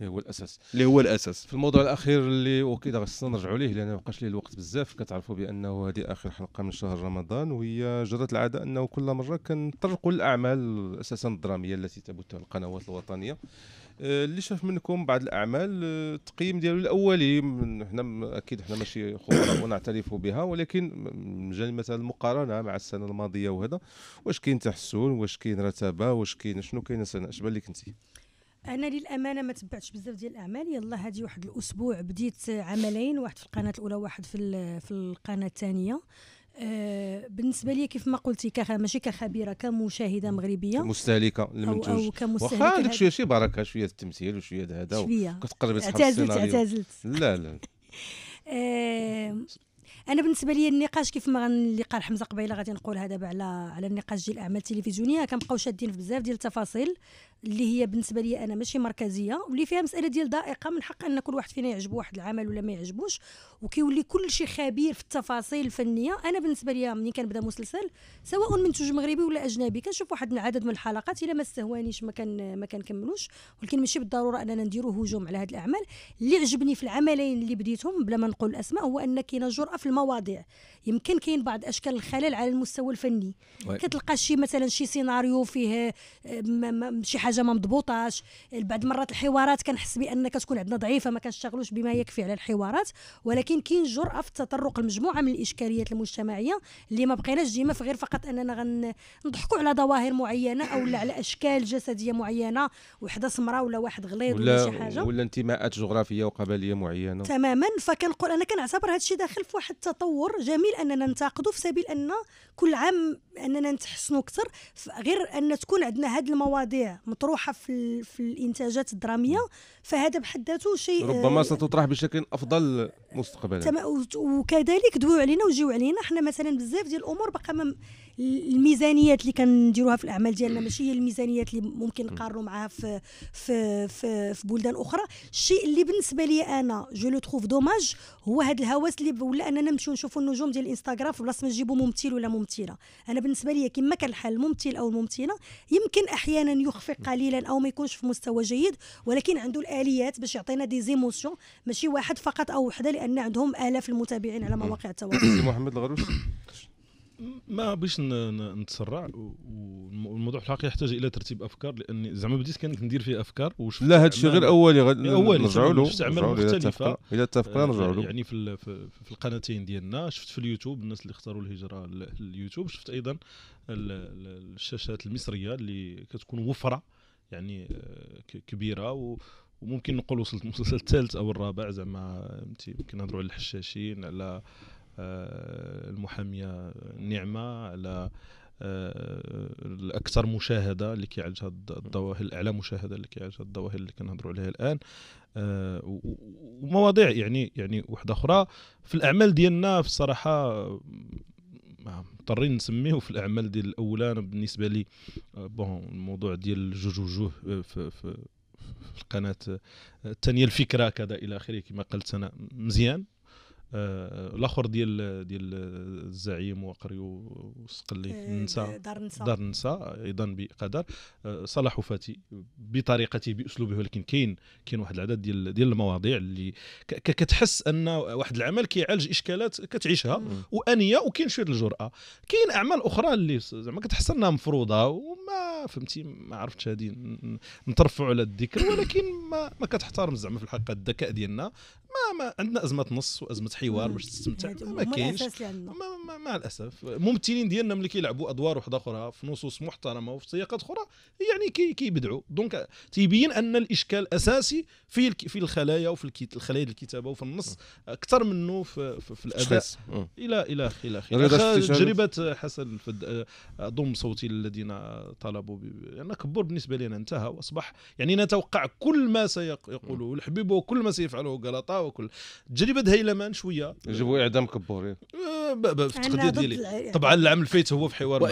اللي هو الاساس اللي هو الاساس في الموضوع الاخير اللي وكذا خصنا نرجعوا ليه لان ما بقاش ليه الوقت بزاف كتعرفوا بانه هذه اخر حلقه من شهر رمضان وهي جرت العاده انه كل مره كنطرقوا الاعمال اساسا الدراميه التي تبثها القنوات الوطنيه آه، اللي شاف منكم بعض الاعمال آه، التقييم ديالو الاولي حنا اكيد حنا ماشي خبراء <coughs> ونعترف بها ولكن من جانب مثلا المقارنه مع السنه الماضيه وهذا واش كاين تحسن واش كاين رتابه واش كاين شنو كاين السنه اش بان لك انت انا للامانه ما تبعتش بزاف ديال الاعمال يلا هذه واحد الاسبوع بديت عملين واحد في القناه الاولى واحد في في القناه الثانيه آه، بالنسبه لي كيف ما قلتي كخ... ماشي كخبيره كمشاهده مغربيه مستهلكه المنتوج أو, او كمستهلكه واخا عندك شويه شي بركه شويه التمثيل وشويه هذا شويه كتقربي اعتزلت اعتزلت لا لا <laughs> آه، انا بالنسبه لي النقاش كيف ما اللي قال حمزه قبيله غادي نقولها دابا على على النقاش ديال الاعمال التلفزيونيه كنبقاو شادين في بزاف ديال التفاصيل اللي هي بالنسبه لي انا ماشي مركزيه واللي فيها مساله ديال ضائقه من حق ان كل واحد فينا يعجبو واحد العمل ولا ما يعجبوش وكيولي كل شيء خبير في التفاصيل الفنيه انا بالنسبه لي ملي كنبدا مسلسل سواء منتوج مغربي ولا اجنبي كنشوف واحد العدد من الحلقات الا ما استهوانيش ما كان ما كنكملوش ولكن ماشي بالضروره اننا نديرو هجوم على هاد الاعمال اللي عجبني في العملين اللي بديتهم بلا ما نقول الاسماء هو ان كاينه جرأه في المواضيع يمكن كاين بعض اشكال الخلل على المستوى الفني كتلقى شي مثلا شي سيناريو فيه آه، شي حاجه ما مضبوطاش بعض المرات الحوارات كنحس بان كتكون عندنا ضعيفه ما كنشتغلوش بما يكفي على الحوارات ولكن كاين جرأه في التطرق لمجموعه من الاشكاليات المجتمعيه اللي ما بقيناش ديما في غير فقط اننا غنضحكوا على ظواهر معينه او على اشكال جسديه معينه وحده سمراء ولا واحد غليظ ولا, ولا شي حاجه ولا انتماءات جغرافيه وقبليه معينه تماما فكنقول انا كنعتبر هذا الشيء داخل في واحد التطور جميل اننا ننتقده في سبيل ان كل عام اننا نتحسنوا اكثر غير ان تكون عندنا هذه المواضيع مطروحه في في الانتاجات الدراميه فهذا بحد ذاته شيء ربما آه، ستطرح بشكل افضل مستقبلا وكذلك دويو علينا وجيو علينا حنا مثلا بزاف ديال الامور باقا الميزانيات اللي كنديروها في الاعمال ديالنا ماشي هي الميزانيات اللي ممكن نقارنوا معها في في في, في بلدان اخرى الشيء اللي بالنسبه لي انا جو لو تروف دوماج هو هذا الهوس اللي ولا اننا نمشيو نشوفوا النجوم ديال الانستغرام في بلاصه ما نجيبوا ممثل ولا ممثله انا بالنسبه لي كما كان الحال الممثل او الممثله يمكن احيانا يخفي قليلا او ما يكونش في مستوى جيد ولكن عنده الاليات باش يعطينا دي زيموسيون ماشي واحد فقط او وحده لان عندهم الاف المتابعين على مواقع التواصل <coughs> محمد الغروس <coughs> ما بغيتش نتسرع والموضوع في الحقيقه يحتاج الى ترتيب افكار لان زعما بديت كان ندير فيه افكار وشفت لا هذا الشيء غير اولي غد اولي نرجعوا له شفت اعمال مختلفه اتفقنا آه، نرجعوا له يعني في في القناتين ديالنا شفت في اليوتيوب الناس اللي اختاروا الهجره لليوتيوب شفت ايضا الشاشات المصريه اللي كتكون وفره يعني آه، كبيره و وممكن نقول وصلت المسلسل الثالث او الرابع زعما فهمتي كنهضروا على الحشاشين على آه، المحاميه نعمه على آه، الاكثر مشاهده اللي كيعالج الظواهر الاعلى مشاهده اللي كيعالج الظواهر اللي كنهضروا عليها الان آه، ومواضيع يعني يعني واحده اخرى في الاعمال ديالنا في الصراحه مضطرين نسميه في الاعمال ديال الاولى انا بالنسبه لي بون الموضوع ديال جوج وجوه في, في القناه الثانيه الفكره كذا الى اخره كما قلت انا مزيان آه، الاخر ديال ديال الزعيم وقري وسقلي النساء آه، دار النساء دار ايضا بقدر آه، صلاح وفاتي بطريقته باسلوبه ولكن كاين كاين واحد العدد ديال ديال المواضيع اللي كتحس ان واحد العمل كيعالج اشكالات كتعيشها وانيه وكاين شويه الجراه كاين اعمال اخرى اللي زعما كتحس انها مفروضه وما فهمتي ما عرفتش هذه نترفعوا على الذكر ولكن ما ما كتحترم زعما في الحقيقه الذكاء ديالنا ما, ما عندنا ازمه نص وازمه حوار باش تستمتع ما كاينش مع الاسف الممثلين ديالنا ملي كيلعبوا ادوار وحده اخرى في نصوص محترمه وفي سياقات اخرى يعني كي كيبدعوا دونك تيبين ان الاشكال الاساسي في في الخلايا وفي الخلايا الكتابه وفي النص اكثر منه في, في, في الاداء الى الى الى اخره تجربه حسن الفد ضم صوتي الذين طلبوا انا يعني كبر بالنسبه لي انا انتهى واصبح يعني نتوقع كل ما سيقوله الحبيب وكل ما سيفعله غلطه وكل تجربه هيلمان شويه جابوا اعدام كبور إيه. آه، في التقدير ديالي طبعا العام الفايت هو في حوار مع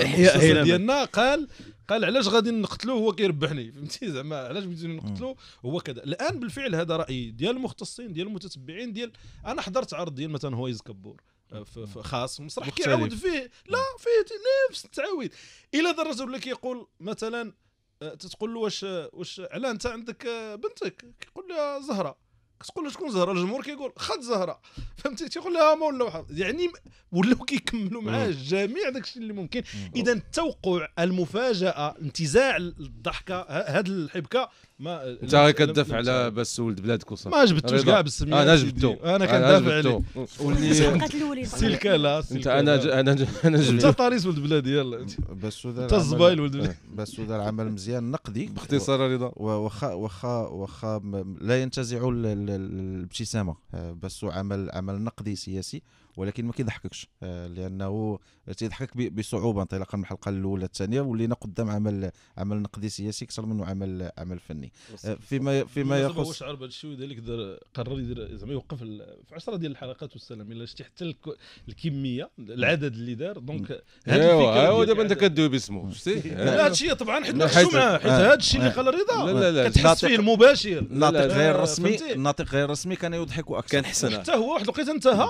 ديالنا قال قال علاش غادي نقتلوه هو كيربحني فهمتي زعما علاش بغيتو نقتلوه هو كذا الان بالفعل هذا رايي ديال المختصين ديال المتتبعين ديال انا حضرت عرض ديال مثلا هويز كبور آه، في خاص مسرح كيعاود فيه لا فيه نفس التعاويد الى درجه ولا كيقول مثلا تتقول آه، له واش واش علاه انت عندك بنتك كيقول لها زهره كتقول شكون زهره الجمهور كيقول خد زهره فهمتي تيقول لها ما ولا يعني ولاو كيكملوا معاه جميع داك الشيء اللي ممكن اذا التوقع المفاجاه انتزاع الضحكه هذه الحبكه ما انت كدافع على بس ولد بلادك وصافي ما جبتوش كاع بالسميه آه، انا جبتو انا آه، كندافع عليه واللي سلكه لا انت انا انا انا جبتو انت طاريس ولد بلادي يلا بس انت الزبايل ولد بلادي آه، بس العمل مزيان نقدي باختصار رضا واخا واخا واخا لا ينتزع الابتسامه بس عمل عمل نقدي سياسي ولكن ما كيضحككش لانه تيضحك بصعوبه انطلاقا من الحلقه الاولى الثانيه ولينا قدام عمل عمل نقدي سياسي اكثر منه عمل عمل فني فيما فيما يخص شعر بهذا الشيء ولذلك قرر يدير زعما يوقف في 10 ديال الحلقات والسلام الا شتي حتى الكميه العدد اللي دار دونك ايوا ايوا دابا انت كدوي باسمه شتي لا هادشي طبعا حيت ناقشوا معاه حيت هادشي اللي قال الرضا لا لا لا كتحس فيه المباشر الناطق غير الرسمي الناطق غير الرسمي كان يضحك اكثر كان حسن حتى هو واحد الوقيته انتهى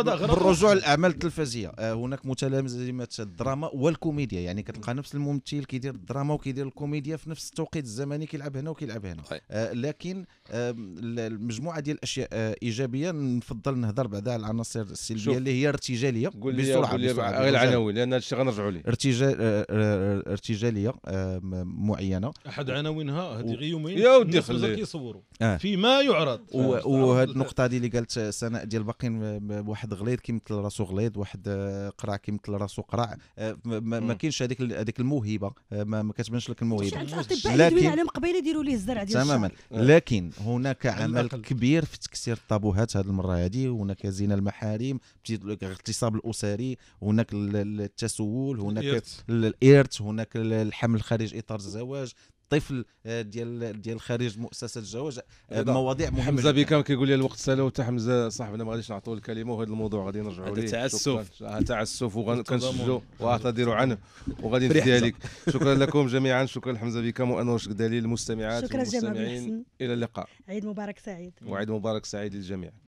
هذا غير بالرجوع للاعمال التلفزيه هناك متلازمه الدراما والكوميديا يعني كتلقى نفس الممثل كيدير الدراما وكيدير الكوميديا في نفس التوقيت الزمني الزمني كيلعب هنا وكيلعب هنا آه لكن المجموعه ديال الاشياء ايجابيه نفضل نهضر بعدا على العناصر السلبيه اللي هي ارتجاليه قول لي بسرعه غير العناوين لان هذا الشيء غنرجعوا ليه ارتجال ارتجاليه معينه احد عناوينها هذه غير يومين يا ودي خليك كيصوروا آه. فيما يعرض وهذه النقطه هذه اللي قالت سناء ديال باقين واحد غليظ كيمثل راسو غليظ واحد قرع كيمثل راسو قرع ما كاينش هذيك هذيك الموهبه ما كتبانش لك الموهبه لكن عليهم قبيله يديروا ليه الزرع ديال تماما لكن هناك عمل كبير في تكسير الطابوهات هذه المره هذه هناك زين المحارم الاغتصاب الاسري هناك التسول هناك الارث هناك الحمل خارج اطار الزواج الطفل آه، ديال ديال خارج مؤسسه الزواج آه، مواضيع مهمه حمزه بك كيقول لي الوقت سالا حتى حمزه صاحبنا ما غاديش نعطوا الكلمه وهذا الموضوع غادي نرجعوا ليه تعسف آه، تعسف وكنسجلوا واعتذروا عنه وغادي نديها لك شكرا لكم جميعا شكرا حمزه وانا وشك دليل المستمعات والمستمعين الى اللقاء عيد مبارك سعيد وعيد مبارك سعيد للجميع